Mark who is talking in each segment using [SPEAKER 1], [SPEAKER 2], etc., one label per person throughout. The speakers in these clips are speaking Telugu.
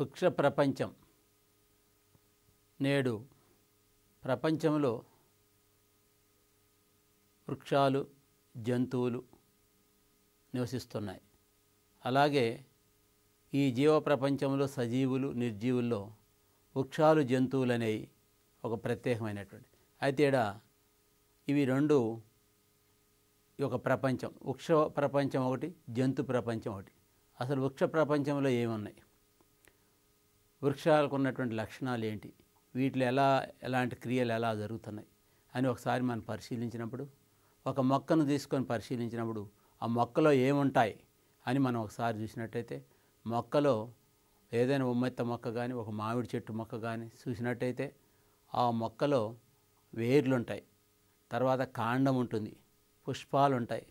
[SPEAKER 1] వృక్ష ప్రపంచం నేడు ప్రపంచంలో వృక్షాలు జంతువులు నివసిస్తున్నాయి అలాగే ఈ జీవ ప్రపంచంలో సజీవులు నిర్జీవుల్లో వృక్షాలు జంతువులు అనేవి ఒక ప్రత్యేకమైనటువంటి అయితే ఇడ ఇవి రెండు ఒక ప్రపంచం వృక్ష ప్రపంచం ఒకటి జంతు ప్రపంచం ఒకటి అసలు వృక్ష ప్రపంచంలో ఏమున్నాయి వృక్షాలకు ఉన్నటువంటి లక్షణాలు ఏంటి వీటిలో ఎలా ఎలాంటి క్రియలు ఎలా జరుగుతున్నాయి అని ఒకసారి మనం పరిశీలించినప్పుడు ఒక మొక్కను తీసుకొని పరిశీలించినప్పుడు ఆ మొక్కలో ఏముంటాయి అని మనం ఒకసారి చూసినట్టయితే మొక్కలో ఏదైనా ఉమ్మెత్త మొక్క కానీ ఒక మామిడి చెట్టు మొక్క కానీ చూసినట్టయితే ఆ మొక్కలో వేర్లు ఉంటాయి తర్వాత కాండం ఉంటుంది పుష్పాలు ఉంటాయి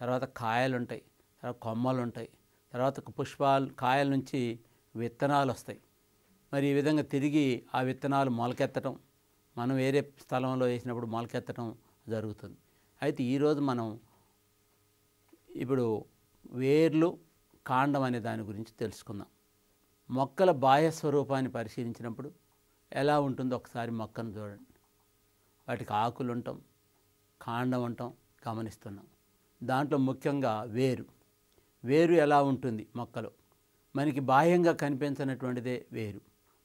[SPEAKER 1] తర్వాత కాయలు ఉంటాయి తర్వాత కొమ్మలు ఉంటాయి తర్వాత పుష్పాలు కాయల నుంచి విత్తనాలు వస్తాయి మరి ఈ విధంగా తిరిగి ఆ విత్తనాలు మొలకెత్తడం మనం వేరే స్థలంలో వేసినప్పుడు మొలకెత్తడం జరుగుతుంది అయితే ఈరోజు మనం ఇప్పుడు వేర్లు కాండం అనే దాని గురించి తెలుసుకుందాం మొక్కల బాహ్య స్వరూపాన్ని పరిశీలించినప్పుడు ఎలా ఉంటుందో ఒకసారి మొక్కను చూడండి వాటికి ఆకులు ఉంటాం కాండం ఉంటాం గమనిస్తున్నాం దాంట్లో ముఖ్యంగా వేరు వేరు ఎలా ఉంటుంది మొక్కలు మనకి బాహ్యంగా కనిపించినటువంటిదే వేరు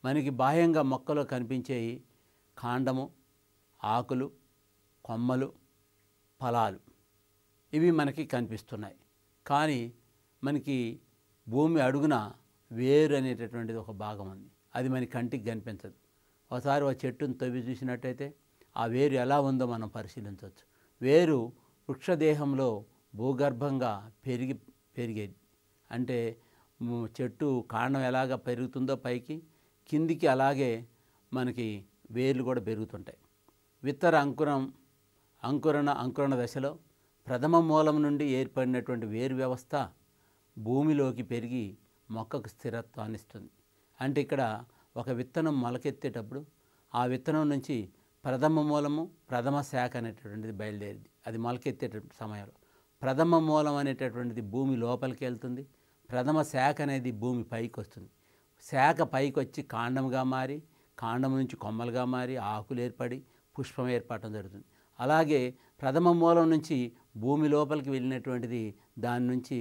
[SPEAKER 1] మనకి బాహ్యంగా మొక్కలో కనిపించే కాండము ఆకులు కొమ్మలు ఫలాలు ఇవి మనకి కనిపిస్తున్నాయి కానీ మనకి భూమి అడుగున వేరు అనేటటువంటిది ఒక భాగం ఉంది అది మన కంటికి కనిపించదు ఒకసారి ఆ చెట్టును తవ్వి చూసినట్టయితే ఆ వేరు ఎలా ఉందో మనం పరిశీలించవచ్చు వేరు వృక్షదేహంలో భూగర్భంగా పెరిగి పెరిగేది అంటే చెట్టు కాండం ఎలాగ పెరుగుతుందో పైకి కిందికి అలాగే మనకి వేర్లు కూడా పెరుగుతుంటాయి విత్తర అంకురం అంకురణ అంకురణ దశలో ప్రథమ మూలం నుండి ఏర్పడినటువంటి వేరు వ్యవస్థ భూమిలోకి పెరిగి మొక్కకు స్థిరత్వాన్ని ఇస్తుంది అంటే ఇక్కడ ఒక విత్తనం మొలకెత్తేటప్పుడు ఆ విత్తనం నుంచి ప్రథమ మూలము ప్రథమ శాఖ అనేటటువంటిది బయలుదేరింది అది మొలకెత్తేటటువంటి సమయంలో ప్రథమ మూలం అనేటటువంటిది భూమి లోపలికి వెళ్తుంది ప్రథమ శాఖ అనేది భూమి పైకి వస్తుంది శాఖ పైకి వచ్చి కాండంగా మారి కాండం నుంచి కొమ్మలుగా మారి ఆకులు ఏర్పడి పుష్పం ఏర్పడటం జరుగుతుంది అలాగే ప్రథమ మూలం నుంచి భూమి లోపలికి వెళ్ళినటువంటిది దాని నుంచి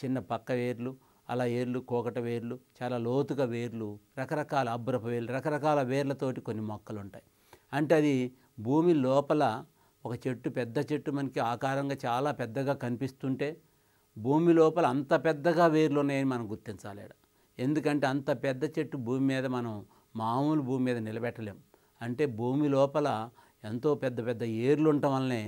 [SPEAKER 1] చిన్న పక్క వేర్లు అలా ఏర్లు కోకట వేర్లు చాలా లోతుగా వేర్లు రకరకాల అబ్బురప వేర్లు రకరకాల వేర్లతోటి కొన్ని మొక్కలు ఉంటాయి అంటే అది భూమి లోపల ఒక చెట్టు పెద్ద చెట్టు మనకి ఆకారంగా చాలా పెద్దగా కనిపిస్తుంటే భూమి లోపల అంత పెద్దగా వేర్లు ఉన్నాయని మనం గుర్తించాలి ఎందుకంటే అంత పెద్ద చెట్టు భూమి మీద మనం మామూలు భూమి మీద నిలబెట్టలేం అంటే భూమి లోపల ఎంతో పెద్ద పెద్ద ఏర్లు ఉండటం వల్లనే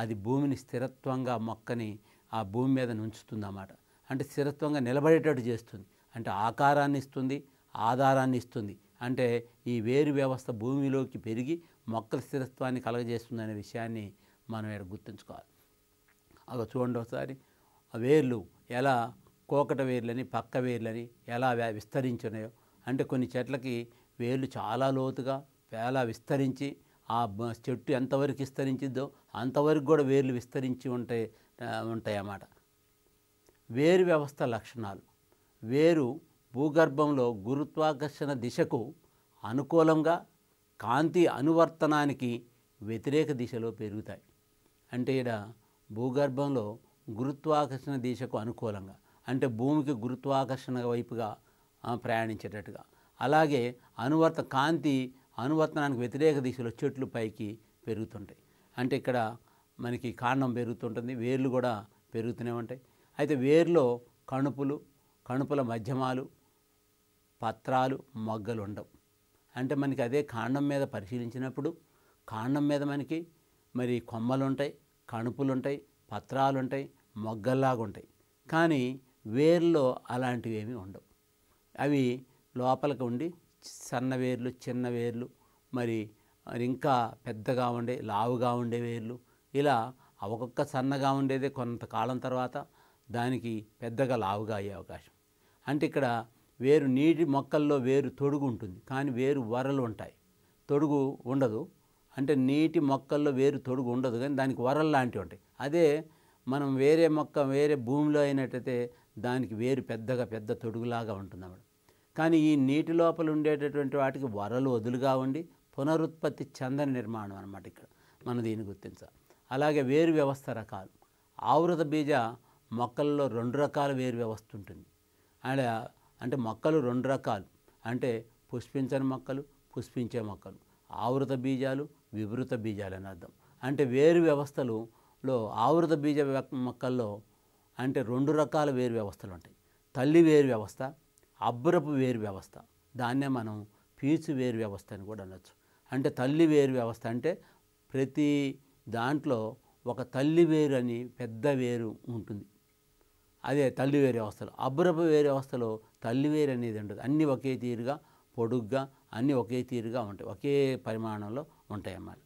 [SPEAKER 1] అది భూమిని స్థిరత్వంగా మొక్కని ఆ భూమి మీద నుంచుతుంది అన్నమాట అంటే స్థిరత్వంగా నిలబడేటట్టు చేస్తుంది అంటే ఆకారాన్ని ఇస్తుంది ఆధారాన్ని ఇస్తుంది అంటే ఈ వేరు వ్యవస్థ భూమిలోకి పెరిగి మొక్కల స్థిరత్వాన్ని కలగజేస్తుంది అనే విషయాన్ని మనం ఇక్కడ గుర్తుంచుకోవాలి అలా చూడండి ఒకసారి వేర్లు ఎలా కోకట వేర్లని పక్క వేర్లని ఎలా విస్తరించున్నాయో అంటే కొన్ని చెట్లకి వేర్లు చాలా లోతుగా ఎలా విస్తరించి ఆ చెట్టు ఎంతవరకు విస్తరించిద్దో అంతవరకు కూడా వేర్లు విస్తరించి ఉంటాయి ఉంటాయన్నమాట వేరు వ్యవస్థ లక్షణాలు వేరు భూగర్భంలో గురుత్వాకర్షణ దిశకు అనుకూలంగా కాంతి అనువర్తనానికి వ్యతిరేక దిశలో పెరుగుతాయి అంటే ఇక్కడ భూగర్భంలో గురుత్వాకర్షణ దిశకు అనుకూలంగా అంటే భూమికి గురుత్వాకర్షణ వైపుగా ప్రయాణించేటట్టుగా అలాగే అనువర్త కాంతి అనువర్తనానికి వ్యతిరేక దిశలో చెట్లు పైకి పెరుగుతుంటాయి అంటే ఇక్కడ మనకి కాండం పెరుగుతుంటుంది వేర్లు కూడా పెరుగుతూనే ఉంటాయి అయితే వేర్లో కణుపులు కణుపుల మధ్యమాలు పత్రాలు మొగ్గలు ఉండవు అంటే మనకి అదే కాండం మీద పరిశీలించినప్పుడు కాండం మీద మనకి మరి కొమ్మలు ఉంటాయి కణుపులు ఉంటాయి పత్రాలు ఉంటాయి మొగ్గల్లాగా ఉంటాయి కానీ వేర్లో అలాంటివి ఏమీ ఉండవు అవి లోపలికి ఉండి సన్న వేర్లు చిన్న వేర్లు మరి ఇంకా పెద్దగా ఉండే లావుగా ఉండే వేర్లు ఇలా ఒక్కొక్క సన్నగా ఉండేదే కొంతకాలం తర్వాత దానికి పెద్దగా లావుగా అయ్యే అవకాశం అంటే ఇక్కడ వేరు నీటి మొక్కల్లో వేరు తొడుగు ఉంటుంది కానీ వేరు వరలు ఉంటాయి తొడుగు ఉండదు అంటే నీటి మొక్కల్లో వేరు తొడుగు ఉండదు కానీ దానికి వరలు లాంటివి ఉంటాయి అదే మనం వేరే మొక్క వేరే భూమిలో అయినట్టయితే దానికి వేరు పెద్దగా పెద్ద తొడుగులాగా ఉంటుంది ఆవిడ కానీ ఈ నీటి లోపల ఉండేటటువంటి వాటికి వరలు వదులుగా ఉండి పునరుత్పత్తి చందన నిర్మాణం అనమాట ఇక్కడ మనం దీన్ని గుర్తించాలి అలాగే వేరు వ్యవస్థ రకాలు ఆవృత బీజ మొక్కల్లో రెండు రకాల వేరు వ్యవస్థ ఉంటుంది అండ్ అంటే మొక్కలు రెండు రకాలు అంటే పుష్పించని మొక్కలు పుష్పించే మొక్కలు ఆవృత బీజాలు వివృత బీజాలు అని అర్థం అంటే వేరు వ్యవస్థలు లో ఆవృత బీజ మొక్కల్లో అంటే రెండు రకాల వేరు వ్యవస్థలు ఉంటాయి తల్లి వేరు వ్యవస్థ అబ్బురపు వేరు వ్యవస్థ దాన్నే మనం పీచు వేరు వ్యవస్థ అని కూడా అనొచ్చు అంటే తల్లి వేరు వ్యవస్థ అంటే ప్రతి దాంట్లో ఒక తల్లి వేరు అని పెద్ద వేరు ఉంటుంది అదే తల్లి వేరు వ్యవస్థలో అబ్బురపు వేరు వ్యవస్థలో తల్లి వేరు అనేది ఉండదు అన్నీ ఒకే తీరుగా పొడుగ్గా అన్నీ ఒకే తీరుగా ఉంటాయి ఒకే పరిమాణంలో ఉంటాయి అమ్మాలి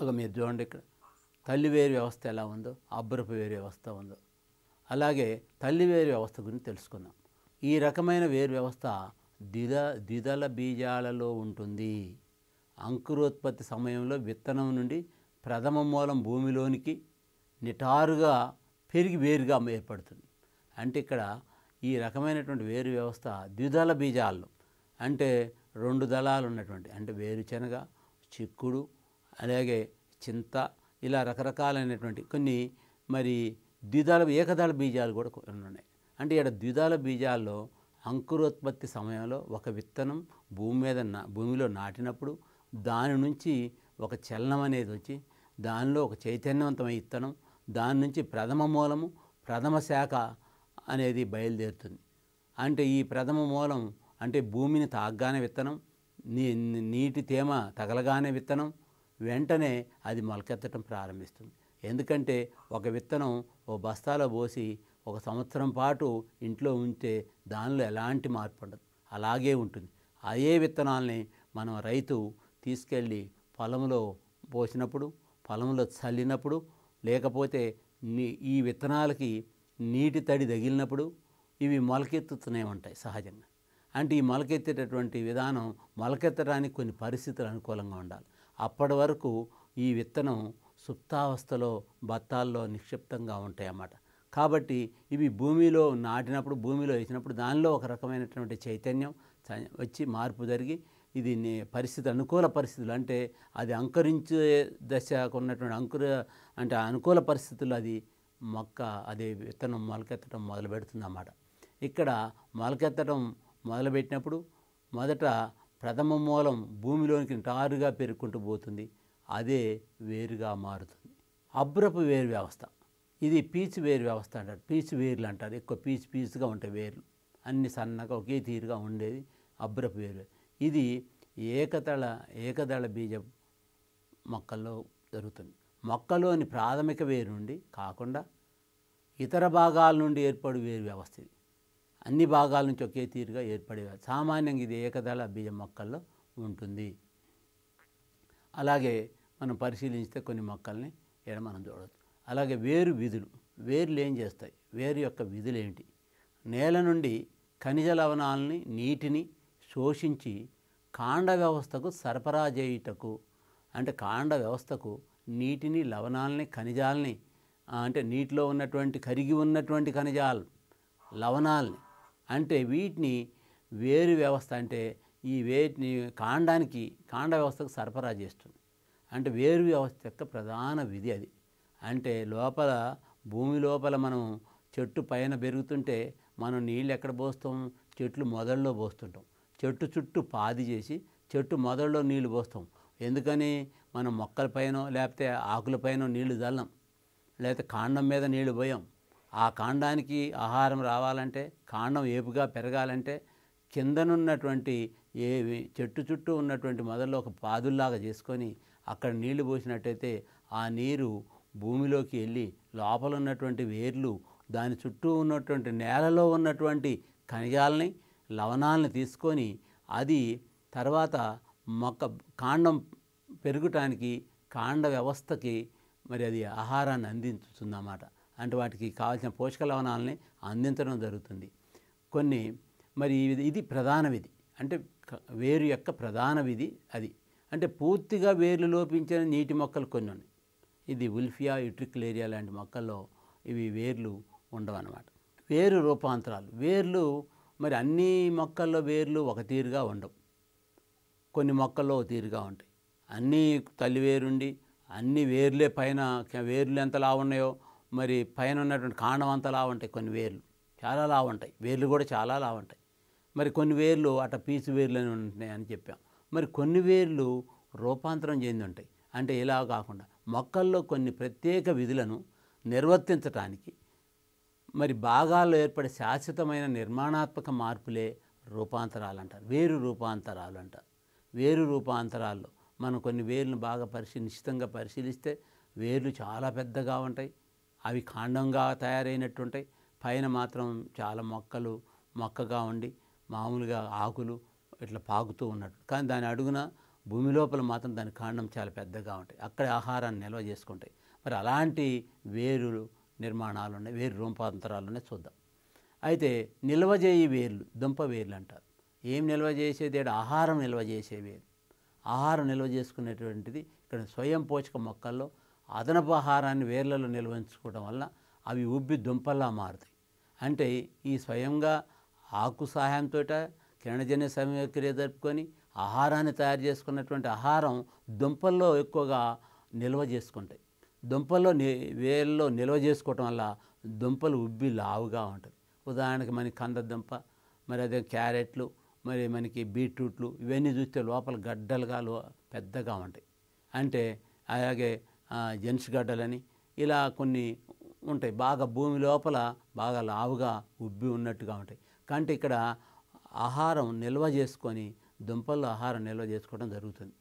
[SPEAKER 1] అగ మీరు చూడండి ఇక్కడ తల్లి వేరు వ్యవస్థ ఎలా ఉందో అబ్బురపు వేరు వ్యవస్థ ఉందో అలాగే తల్లి వేరు వ్యవస్థ గురించి తెలుసుకుందాం ఈ రకమైన వేరు వ్యవస్థ ద్విద దిదల బీజాలలో ఉంటుంది అంకురోత్పత్తి సమయంలో విత్తనం నుండి ప్రథమ మూలం భూమిలోనికి నిటారుగా పెరిగి వేరుగా ఏర్పడుతుంది అంటే ఇక్కడ ఈ రకమైనటువంటి వేరు వ్యవస్థ ద్విదళ బీజాలు అంటే రెండు దళాలు ఉన్నటువంటి అంటే వేరుశెనగ చిక్కుడు అలాగే చింత ఇలా రకరకాలైనటువంటి కొన్ని మరి ద్విదాల ఏకదళ బీజాలు కూడా ఉన్నాయి అంటే ఇక్కడ ద్విదళ బీజాల్లో అంకురోత్పత్తి సమయంలో ఒక విత్తనం భూమి మీద నా భూమిలో నాటినప్పుడు దాని నుంచి ఒక చలనం అనేది వచ్చి దానిలో ఒక చైతన్యవంతమైన విత్తనం దాని నుంచి ప్రథమ మూలము ప్రథమ శాఖ అనేది బయలుదేరుతుంది అంటే ఈ ప్రథమ మూలం అంటే భూమిని తాగ్గానే విత్తనం నీ నీటి తేమ తగలగానే విత్తనం వెంటనే అది మొలకెత్తడం ప్రారంభిస్తుంది ఎందుకంటే ఒక విత్తనం ఓ బస్తాలో పోసి ఒక సంవత్సరం పాటు ఇంట్లో ఉంటే దానిలో ఎలాంటి మార్పు ఉండదు అలాగే ఉంటుంది అదే విత్తనాలని మనం రైతు తీసుకెళ్ళి పొలంలో పోసినప్పుడు పొలంలో చల్లినప్పుడు లేకపోతే ఈ విత్తనాలకి నీటి తడి తగిలినప్పుడు ఇవి మొలకెత్తుతూనే ఉంటాయి సహజంగా అంటే ఈ మొలకెత్తేటటువంటి విధానం మొలకెత్తడానికి కొన్ని పరిస్థితులు అనుకూలంగా ఉండాలి అప్పటి వరకు ఈ విత్తనం సుప్తావస్థలో బత్తాల్లో నిక్షిప్తంగా ఉంటాయన్నమాట కాబట్టి ఇవి భూమిలో నాటినప్పుడు భూమిలో వేసినప్పుడు దానిలో ఒక రకమైనటువంటి చైతన్యం వచ్చి మార్పు జరిగి ఇది పరిస్థితి అనుకూల పరిస్థితులు అంటే అది అంకరించే దశకు ఉన్నటువంటి అంకుర అంటే అనుకూల పరిస్థితులు అది మొక్క అది విత్తనం మొలకెత్తడం మొదలు పెడుతుందన్నమాట ఇక్కడ మొలకెత్తడం మొదలుపెట్టినప్పుడు మొదట ప్రథమ మూలం భూమిలోనికి టారుగా పేరుకుంటూ పోతుంది అదే వేరుగా మారుతుంది అబ్రపు వేరు వ్యవస్థ ఇది పీచు వేరు వ్యవస్థ అంటారు పీచు వేర్లు అంటారు ఎక్కువ పీచు పీచుగా ఉంటాయి వేర్లు అన్ని సన్నగా ఒకే తీరుగా ఉండేది అబ్రపు వేరు ఇది ఏకదళ ఏకదళ బీజ మొక్కల్లో జరుగుతుంది మొక్కలోని ప్రాథమిక వేరు నుండి కాకుండా ఇతర భాగాల నుండి ఏర్పడు వేరు వ్యవస్థ ఇది అన్ని భాగాల నుంచి ఒకే తీరుగా ఏర్పడే సామాన్యంగా ఇది ఏకదళ బీజ మొక్కల్లో ఉంటుంది అలాగే మనం పరిశీలించితే కొన్ని మొక్కల్ని ఇక్కడ మనం చూడవచ్చు అలాగే వేరు విధులు వేర్లు ఏం చేస్తాయి వేరు యొక్క విధులు ఏంటి నేల నుండి ఖనిజ లవణాలని నీటిని శోషించి కాండ వ్యవస్థకు సరఫరా చేయుటకు అంటే కాండ వ్యవస్థకు నీటిని లవణాలని ఖనిజాలని అంటే నీటిలో ఉన్నటువంటి కరిగి ఉన్నటువంటి ఖనిజాలు లవణాలని అంటే వీటిని వేరు వ్యవస్థ అంటే ఈ వేటిని కాండానికి కాండ వ్యవస్థకు సరఫరా చేస్తుంది అంటే వేరు వ్యవస్థ యొక్క ప్రధాన విధి అది అంటే లోపల భూమి లోపల మనం చెట్టు పైన పెరుగుతుంటే మనం నీళ్ళు ఎక్కడ పోస్తాం చెట్లు మొదల్లో పోస్తుంటాం చెట్టు చుట్టూ పాది చేసి చెట్టు మొదల్లో నీళ్లు పోస్తాం ఎందుకని మనం మొక్కలపైనో లేకపోతే ఆకులపైనో నీళ్లు చల్లం లేకపోతే కాండం మీద నీళ్లు పోయాం ఆ కాండానికి ఆహారం రావాలంటే కాండం ఏపుగా పెరగాలంటే కిందనున్నటువంటి ఏ చెట్టు చుట్టూ ఉన్నటువంటి మొదల్లో ఒక పాదుల్లాగా చేసుకొని అక్కడ నీళ్లు పోసినట్టయితే ఆ నీరు భూమిలోకి వెళ్ళి లోపల ఉన్నటువంటి వేర్లు దాని చుట్టూ ఉన్నటువంటి నేలలో ఉన్నటువంటి ఖనిజాలని లవణాలను తీసుకొని అది తర్వాత మొక్క కాండం పెరగటానికి కాండ వ్యవస్థకి మరి అది ఆహారాన్ని అందించుతుందన్నమాట అంటే వాటికి కావాల్సిన పోషక లవణాలని అందించడం జరుగుతుంది కొన్ని మరి ఇది ఇది ప్రధాన విధి అంటే వేరు యొక్క ప్రధాన విధి అది అంటే పూర్తిగా వేర్లు లోపించిన నీటి మొక్కలు కొన్ని ఉన్నాయి ఇది ఉల్ఫియా ఏరియా లాంటి మొక్కల్లో ఇవి వేర్లు ఉండవన్నమాట వేరు రూపాంతరాలు వేర్లు మరి అన్ని మొక్కల్లో వేర్లు ఒక తీరుగా ఉండవు కొన్ని మొక్కల్లో ఒక తీరుగా ఉంటాయి అన్నీ తల్లి వేరుండి అన్ని వేర్లే పైన వేర్లు ఎంత లావు ఉన్నాయో మరి పైన ఉన్నటువంటి కాండం అంత లావు ఉంటాయి కొన్ని వేర్లు చాలా లావు ఉంటాయి వేర్లు కూడా చాలా లావు ఉంటాయి మరి కొన్ని వేర్లు అట పీచు వేర్లు అని ఉంటున్నాయి అని చెప్పాం మరి కొన్ని వేర్లు రూపాంతరం చెంది ఉంటాయి అంటే ఇలా కాకుండా మొక్కల్లో కొన్ని ప్రత్యేక విధులను నిర్వర్తించటానికి మరి భాగాల్లో ఏర్పడే శాశ్వతమైన నిర్మాణాత్మక మార్పులే రూపాంతరాలు అంటారు వేరు రూపాంతరాలు అంటారు వేరు రూపాంతరాల్లో మనం కొన్ని వేర్లను బాగా పరిశీ నిశ్చితంగా పరిశీలిస్తే వేర్లు చాలా పెద్దగా ఉంటాయి అవి కాండంగా తయారైనట్టుంటాయి పైన మాత్రం చాలా మొక్కలు మొక్కగా ఉండి మామూలుగా ఆకులు ఇట్లా పాకుతూ ఉన్నట్టు కానీ దాని అడుగున భూమి లోపల మాత్రం దాని కాండం చాలా పెద్దగా ఉంటాయి అక్కడ ఆహారాన్ని నిల్వ చేసుకుంటాయి మరి అలాంటి వేరు నిర్మాణాలు ఉన్నాయి వేరు రూపాంతరాలు ఉన్నాయి చూద్దాం అయితే నిల్వ చేయి వేర్లు దుంప వేర్లు అంటారు ఏం నిల్వ చేసేది ఆహారం నిల్వ చేసే వేరు ఆహారం నిల్వ చేసుకునేటువంటిది ఇక్కడ స్వయం పోషక మొక్కల్లో అదనపు ఆహారాన్ని వేర్లలో నిల్వ ఉంచుకోవడం వల్ల అవి ఉబ్బి దుంపల్లా మారుతాయి అంటే ఈ స్వయంగా ఆకు సహాయంతో కిరణజన్య సమయక్రియ జరుపుకొని ఆహారాన్ని తయారు చేసుకున్నటువంటి ఆహారం దుంపల్లో ఎక్కువగా నిల్వ చేసుకుంటాయి దుంపల్లో వేల్లో నిల్వ చేసుకోవటం వల్ల దుంపలు ఉబ్బి లావుగా ఉంటాయి ఉదాహరణకి మనకి కంద దుంప మరి అదే క్యారెట్లు మరి మనకి బీట్రూట్లు ఇవన్నీ చూస్తే లోపల గడ్డలుగా పెద్దగా ఉంటాయి అంటే అలాగే జెంట్స్ గడ్డలని ఇలా కొన్ని ఉంటాయి బాగా భూమి లోపల బాగా లావుగా ఉబ్బి ఉన్నట్టుగా ఉంటాయి కాబట్టి ఇక్కడ ఆహారం నిల్వ చేసుకొని దుంపల్లో ఆహారం నిల్వ చేసుకోవడం జరుగుతుంది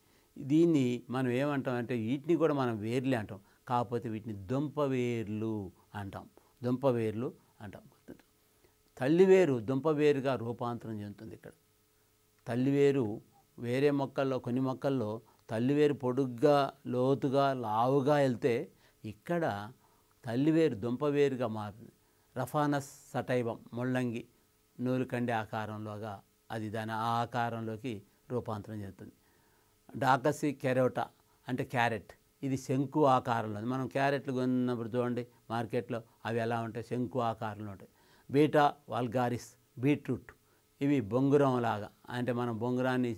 [SPEAKER 1] దీన్ని మనం ఏమంటాం అంటే వీటిని కూడా మనం వేర్లే అంటాం కాకపోతే వీటిని దుంపవేర్లు అంటాం దుంపవేర్లు అంటాం తల్లివేరు దుంపవేరుగా రూపాంతరం చెందుతుంది ఇక్కడ తల్లివేరు వేరే మొక్కల్లో కొన్ని మొక్కల్లో తల్లివేరు పొడుగ్గా లోతుగా లావుగా వెళ్తే ఇక్కడ తల్లివేరు దుంపవేరుగా మారుతుంది రఫానస్ సటైవం ముళ్ళంగి నూలు కండే ఆకారంలోగా అది దాని ఆ ఆకారంలోకి రూపాంతరం చెందుతుంది డాకసి కెరోటా అంటే క్యారెట్ ఇది శంకు ఆకారంలో మనం క్యారెట్లు కొన్నప్పుడు చూడండి మార్కెట్లో అవి ఎలా ఉంటాయి శంకు ఆకారంలో ఉంటాయి బీటా వాల్గారిస్ బీట్రూట్ ఇవి బొంగురం లాగా అంటే మనం బొంగురాన్ని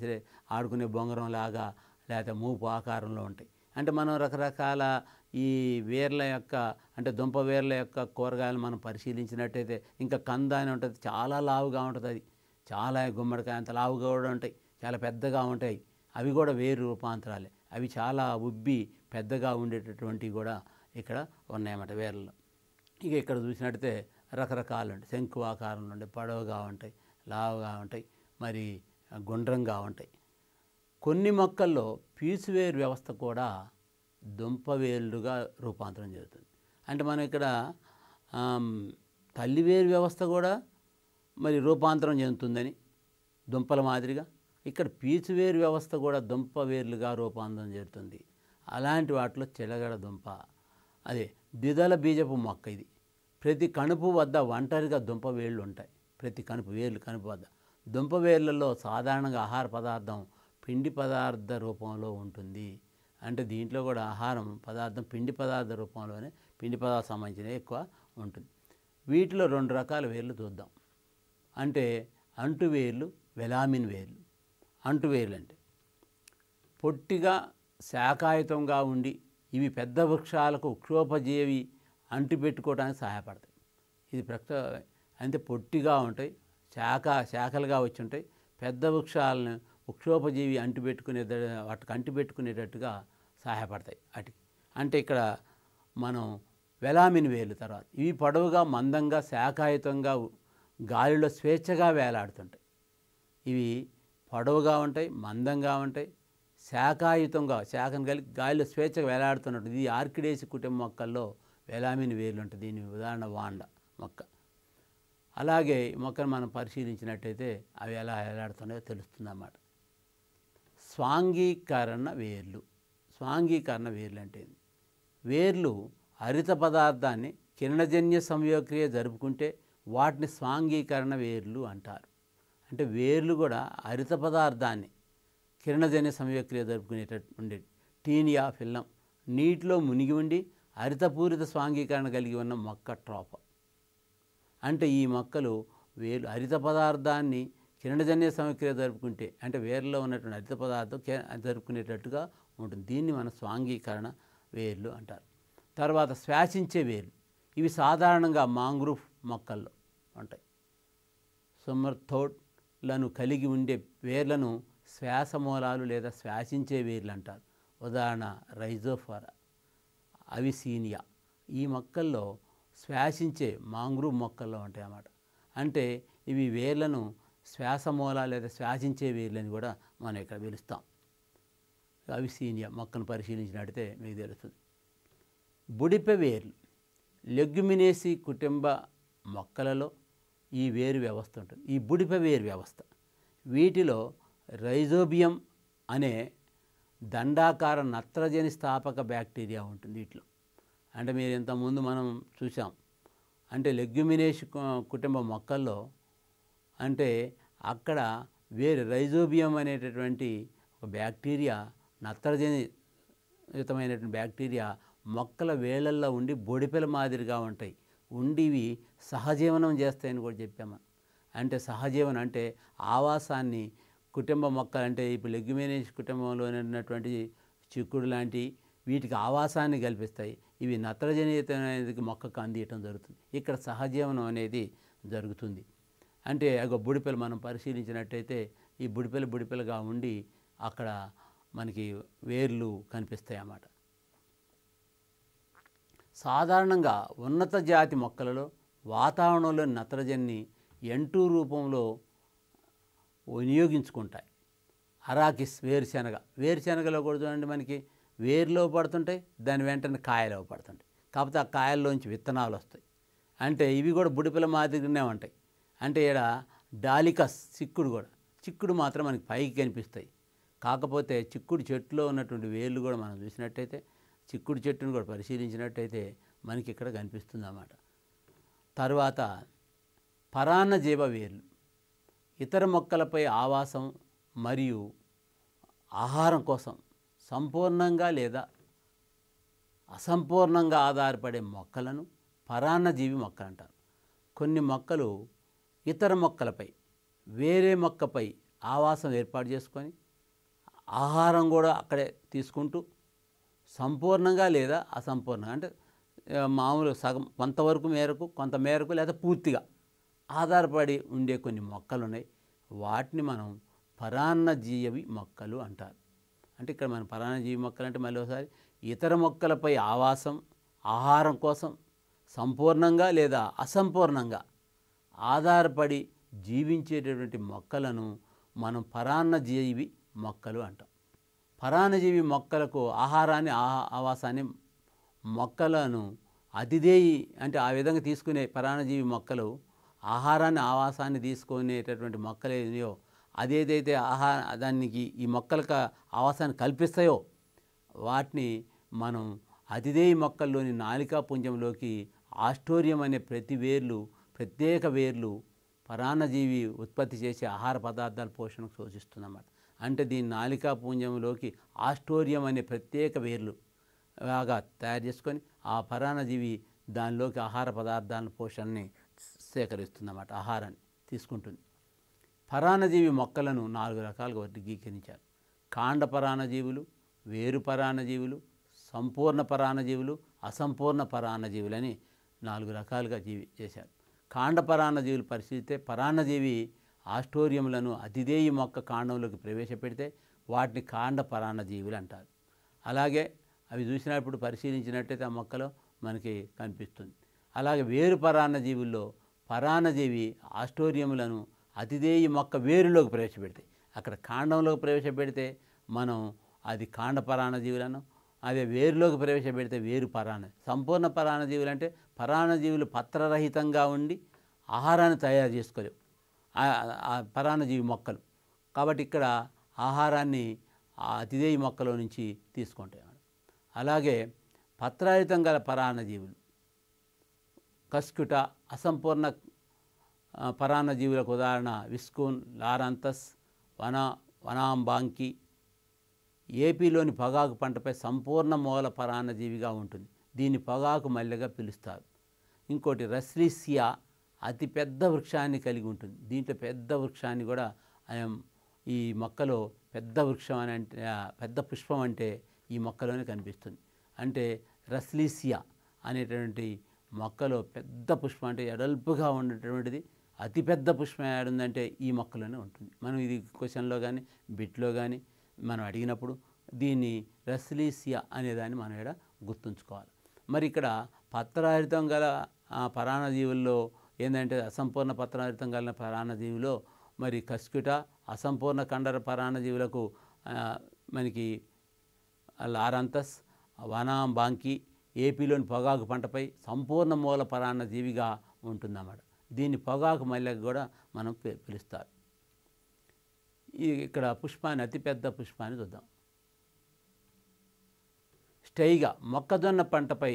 [SPEAKER 1] ఆడుకునే బొంగరం లాగా లేకపోతే మూపు ఆకారంలో ఉంటాయి అంటే మనం రకరకాల ఈ వేర్ల యొక్క అంటే దుంప వేర్ల యొక్క కూరగాయలు మనం పరిశీలించినట్టయితే ఇంకా కంద అని ఉంటుంది చాలా లావుగా ఉంటుంది అది చాలా గుమ్మడికాయ అంత లావుగా కూడా ఉంటాయి చాలా పెద్దగా ఉంటాయి అవి కూడా వేరు రూపాంతరాలే అవి చాలా ఉబ్బి పెద్దగా ఉండేటటువంటివి కూడా ఇక్కడ ఉన్నాయన్నమాట వేర్లలో ఇక ఇక్కడ చూసినట్టయితే రకరకాలు ఉంటాయి శంకు ఆకారంలో ఉంటాయి పడవగా ఉంటాయి లావుగా ఉంటాయి మరి గుండ్రంగా ఉంటాయి కొన్ని మొక్కల్లో పీచువేరు వ్యవస్థ కూడా దుంపవేలుగా రూపాంతరం జరుగుతుంది అంటే మనం ఇక్కడ తల్లివేరు వ్యవస్థ కూడా మరి రూపాంతరం చెందుతుందని దుంపల మాదిరిగా ఇక్కడ పీచువేరు వ్యవస్థ కూడా దుంప వేర్లుగా రూపాంతరం జరుగుతుంది అలాంటి వాటిలో చిలగడ దుంప అదే ద్విదల బీజపు మొక్క ఇది ప్రతి కణుపు వద్ద ఒంటరిగా దుంప వేళ్ళు ఉంటాయి ప్రతి కణుపు వేర్లు కణుపు వద్ద దుంప వేర్లలో సాధారణంగా ఆహార పదార్థం పిండి పదార్థ రూపంలో ఉంటుంది అంటే దీంట్లో కూడా ఆహారం పదార్థం పిండి పదార్థ రూపంలోనే పిండి పదార్థం సంబంధించినవి ఎక్కువ ఉంటుంది వీటిలో రెండు రకాల వేర్లు చూద్దాం అంటే అంటువేర్లు వెలామిన్ వేర్లు అంటువేర్లు అంటే పొట్టిగా శాఖాయుతంగా ఉండి ఇవి పెద్ద వృక్షాలకు క్షోపజీవి అంటి పెట్టుకోవడానికి సహాయపడతాయి ఇది ప్రక్త అంటే పొట్టిగా ఉంటాయి శాఖ శాఖలుగా వచ్చి ఉంటాయి పెద్ద వృక్షాలను క్షోభజీవి అంటిపెట్టుకునే వాటికి అంటిపెట్టుకునేటట్టుగా సహాయపడతాయి అటు అంటే ఇక్కడ మనం వెలామిని వేలు తర్వాత ఇవి పొడవుగా మందంగా శాఖాయుతంగా గాలిలో స్వేచ్ఛగా వేలాడుతుంటాయి ఇవి పొడవుగా ఉంటాయి మందంగా ఉంటాయి శాఖాయుతంగా శాఖను కలిగి గాలిలో స్వేచ్ఛగా వేలాడుతున్నట్టు ఇది ఆర్కిడేసి కుటుంబ మొక్కల్లో వెలామిని వేలు ఉంటుంది దీని ఉదాహరణ వాండ మొక్క అలాగే మొక్కను మనం పరిశీలించినట్టయితే అవి ఎలా వేలాడుతున్నాయో తెలుస్తుంది అన్నమాట స్వాంగీకరణ వేర్లు స్వాంగీకరణ వేర్లు అంటే వేర్లు హరిత పదార్థాన్ని కిరణజన్య సంయోక్రియ జరుపుకుంటే వాటిని స్వాంగీకరణ వేర్లు అంటారు అంటే వేర్లు కూడా హరిత పదార్థాన్ని కిరణజన్య సంయోక్రియ జరుపుకునేటట్టు ఉండే టీనియా ఫిల్లం నీటిలో మునిగి ఉండి హరితపూరిత స్వాంగీకరణ కలిగి ఉన్న మొక్క ట్రాప అంటే ఈ మొక్కలు వేలు హరిత పదార్థాన్ని కిరణజన్య సమక్రియ జరుపుకుంటే అంటే వేర్లో ఉన్నటువంటి హరిత పదార్థం జరుపుకునేటట్టుగా ఉంటుంది దీన్ని మన స్వాంగీకరణ వేర్లు అంటారు తర్వాత శ్వాసించే వేర్లు ఇవి సాధారణంగా మాంగ్రూవ్ మొక్కల్లో ఉంటాయి సుమర్థోడ్లను కలిగి ఉండే వేర్లను శ్వాస మూలాలు లేదా శ్వాసించే వేర్లు అంటారు ఉదాహరణ రైజోఫారా అవిసీనియా ఈ మొక్కల్లో శ్వాసించే మాంగ్రూవ్ మొక్కల్లో ఉంటాయి అన్నమాట అంటే ఇవి వేర్లను శ్వాసమూల లేదా శ్వాసించే వేర్లని కూడా మనం ఇక్కడ పిలుస్తాం అవిసీనియ మొక్కను నడితే మీకు తెలుస్తుంది బుడిప వేర్లు లెగ్యుమినేసి కుటుంబ మొక్కలలో ఈ వేరు వ్యవస్థ ఉంటుంది ఈ బుడిప వేరు వ్యవస్థ వీటిలో రైజోబియం అనే దండాకార నత్రజని స్థాపక బ్యాక్టీరియా ఉంటుంది వీటిలో అంటే మీరు ఇంతకుముందు మనం చూసాం అంటే లెగ్యుమినేసి కుటుంబ మొక్కల్లో అంటే అక్కడ వేరే రైజోబియం అనేటటువంటి ఒక బ్యాక్టీరియా నత్రజనియుతమైనటువంటి బ్యాక్టీరియా మొక్కల వేళల్లో ఉండి బొడిపెల మాదిరిగా ఉంటాయి ఉండివి సహజీవనం చేస్తాయని కూడా చెప్పాము అంటే సహజీవనం అంటే ఆవాసాన్ని కుటుంబ మొక్కలు అంటే ఇప్పుడు లెగ్యుమినేసి కుటుంబంలో ఉన్నటువంటి చిక్కుడు లాంటి వీటికి ఆవాసాన్ని కల్పిస్తాయి ఇవి నత్రజనీయత అనేది మొక్కకు అందియటం జరుగుతుంది ఇక్కడ సహజీవనం అనేది జరుగుతుంది అంటే ఒక బుడిపెలు మనం పరిశీలించినట్టయితే ఈ బుడిపెలు బుడిపెలుగా ఉండి అక్కడ మనకి వేర్లు కనిపిస్తాయి అన్నమాట సాధారణంగా ఉన్నత జాతి మొక్కలలో వాతావరణంలో నత్రజన్ని ఎంటూ రూపంలో వినియోగించుకుంటాయి అరాకిస్ వేరుశెనగ వేరుశెనగలో కూడా చూడండి మనకి వేరులో పడుతుంటాయి దాని వెంటనే కాయలో పడుతుంటాయి కాకపోతే ఆ కాయల్లోంచి విత్తనాలు వస్తాయి అంటే ఇవి కూడా బుడిపిల్ల మాదిరిగానే ఉంటాయి అంటే ఇక్కడ డాలికస్ చిక్కుడు కూడా చిక్కుడు మాత్రం మనకి పైకి కనిపిస్తాయి కాకపోతే చిక్కుడు చెట్టులో ఉన్నటువంటి వేళ్ళు కూడా మనం చూసినట్టయితే చిక్కుడు చెట్టును కూడా పరిశీలించినట్టయితే మనకి ఇక్కడ కనిపిస్తుంది అన్నమాట తర్వాత పరాన్నజీవ వేర్లు ఇతర మొక్కలపై ఆవాసం మరియు ఆహారం కోసం సంపూర్ణంగా లేదా అసంపూర్ణంగా ఆధారపడే మొక్కలను పరాన్నజీవి మొక్కలు అంటారు కొన్ని మొక్కలు ఇతర మొక్కలపై వేరే మొక్కపై ఆవాసం ఏర్పాటు చేసుకొని ఆహారం కూడా అక్కడే తీసుకుంటూ సంపూర్ణంగా లేదా అసంపూర్ణంగా అంటే మామూలు సగం కొంతవరకు మేరకు కొంత మేరకు లేదా పూర్తిగా ఆధారపడి ఉండే కొన్ని మొక్కలు ఉన్నాయి వాటిని మనం పరాన్నజీవి మొక్కలు అంటారు అంటే ఇక్కడ మన పరాన్నజీవి మొక్కలు అంటే మళ్ళీ ఒకసారి ఇతర మొక్కలపై ఆవాసం ఆహారం కోసం సంపూర్ణంగా లేదా అసంపూర్ణంగా ఆధారపడి జీవించేటటువంటి మొక్కలను మనం పరాన్నజీవి మొక్కలు అంటాం పరాన్నజీవి మొక్కలకు ఆహారాన్ని ఆవాసాన్ని మొక్కలను అతిథేయి అంటే ఆ విధంగా తీసుకునే పరాన్నజీవి మొక్కలు ఆహారాన్ని ఆవాసాన్ని తీసుకునేటటువంటి మొక్కలు ఏదో అదేదైతే ఆహార దానికి ఈ మొక్కలకు ఆవాసాన్ని కల్పిస్తాయో వాటిని మనం అతిథేయ మొక్కల్లోని నాలికా పుంజంలోకి ఆస్టోరియం అనే ప్రతి వేర్లు ప్రత్యేక వేర్లు పరాన్నజీవి ఉత్పత్తి చేసే ఆహార పదార్థాల పోషణకు శోషిస్తుందన్నమాట అంటే దీని నాలికా పుంజంలోకి ఆస్టోరియం అనే ప్రత్యేక వేర్లు బాగా తయారు చేసుకొని ఆ పరాన్నజీవి దానిలోకి ఆహార పదార్థాలను పోషణని సేకరిస్తుందన్నమాట ఆహారాన్ని తీసుకుంటుంది పరాన్నజీవి మొక్కలను నాలుగు రకాలుగా వర్గీకరించారు కాండ పరాన్నజీవులు వేరు పరాన్నజీవులు సంపూర్ణ పరాన్నజీవులు అసంపూర్ణ పరాన్నజీవులని నాలుగు రకాలుగా జీవి చేశారు కాండ పరాన్నజీవుల పరిశీలిస్తే పరాన్నజీవి ఆస్టోరియములను అతిదేయి మొక్క కాండంలోకి ప్రవేశపెడితే వాటిని కాండ పరాన్నజీవులు అంటారు అలాగే అవి చూసినప్పుడు పరిశీలించినట్టయితే ఆ మొక్కలో మనకి కనిపిస్తుంది అలాగే వేరు పరాన్నజీవుల్లో పరాన్నజీవి ఆస్టోరియములను అతిదేయి మొక్క వేరులోకి ప్రవేశపెడితే అక్కడ కాండంలోకి ప్రవేశపెడితే మనం అది కాండ జీవులను అదే వేరులోకి ప్రవేశపెడితే వేరు పరాన్న సంపూర్ణ జీవులు అంటే పరాణజీవులు పత్రరహితంగా ఉండి ఆహారాన్ని తయారు చేసుకోలేవు పరాణజీవి మొక్కలు కాబట్టి ఇక్కడ ఆహారాన్ని అతిదేయ మొక్కలో నుంచి తీసుకుంటాయి అలాగే పత్రాయుతం గల పరాణజీవులు కస్కుట అసంపూర్ణ పరాణజీవులకు ఉదాహరణ విస్కూన్ లారంతస్ వన వనాంబాంకి ఏపీలోని పొగాకు పంటపై సంపూర్ణ మూల పరాణజీవిగా ఉంటుంది దీన్ని పొగాకు మల్లెగా పిలుస్తారు ఇంకోటి రస్లీసియా అతిపెద్ద వృక్షాన్ని కలిగి ఉంటుంది దీంట్లో పెద్ద వృక్షాన్ని కూడా ఆయన ఈ మొక్కలో పెద్ద వృక్షం అని అంటే పెద్ద పుష్పం అంటే ఈ మొక్కలోనే కనిపిస్తుంది అంటే రస్లీసియా అనేటువంటి మొక్కలో పెద్ద పుష్పం అంటే ఎడల్పుగా అతి అతిపెద్ద పుష్పం ఏడుందంటే ఈ మొక్కలోనే ఉంటుంది మనం ఇది క్వశ్చన్లో కానీ బిట్లో కానీ మనం అడిగినప్పుడు దీన్ని రస్లీసియా అనేదాన్ని మనం ఇక్కడ గుర్తుంచుకోవాలి మరి ఇక్కడ పత్రహరితం గల పరాణజీవుల్లో ఏంటంటే అసంపూర్ణ పత్రహరితం కలిగిన పరాణజీవిలో మరి కస్కుట అసంపూర్ణ కండర పరాణజీవులకు మనకి లారంతస్ వనాం బాంకి ఏపీలోని పొగాకు పంటపై సంపూర్ణ మూల పరాణజీవిగా ఉంటుందన్నమాట దీన్ని పొగాకు మల్లెకి కూడా మనం పిలుస్తారు ఇక్కడ పుష్పాన్ని అతిపెద్ద పుష్పాన్ని చూద్దాం స్టైగా మొక్కజొన్న పంటపై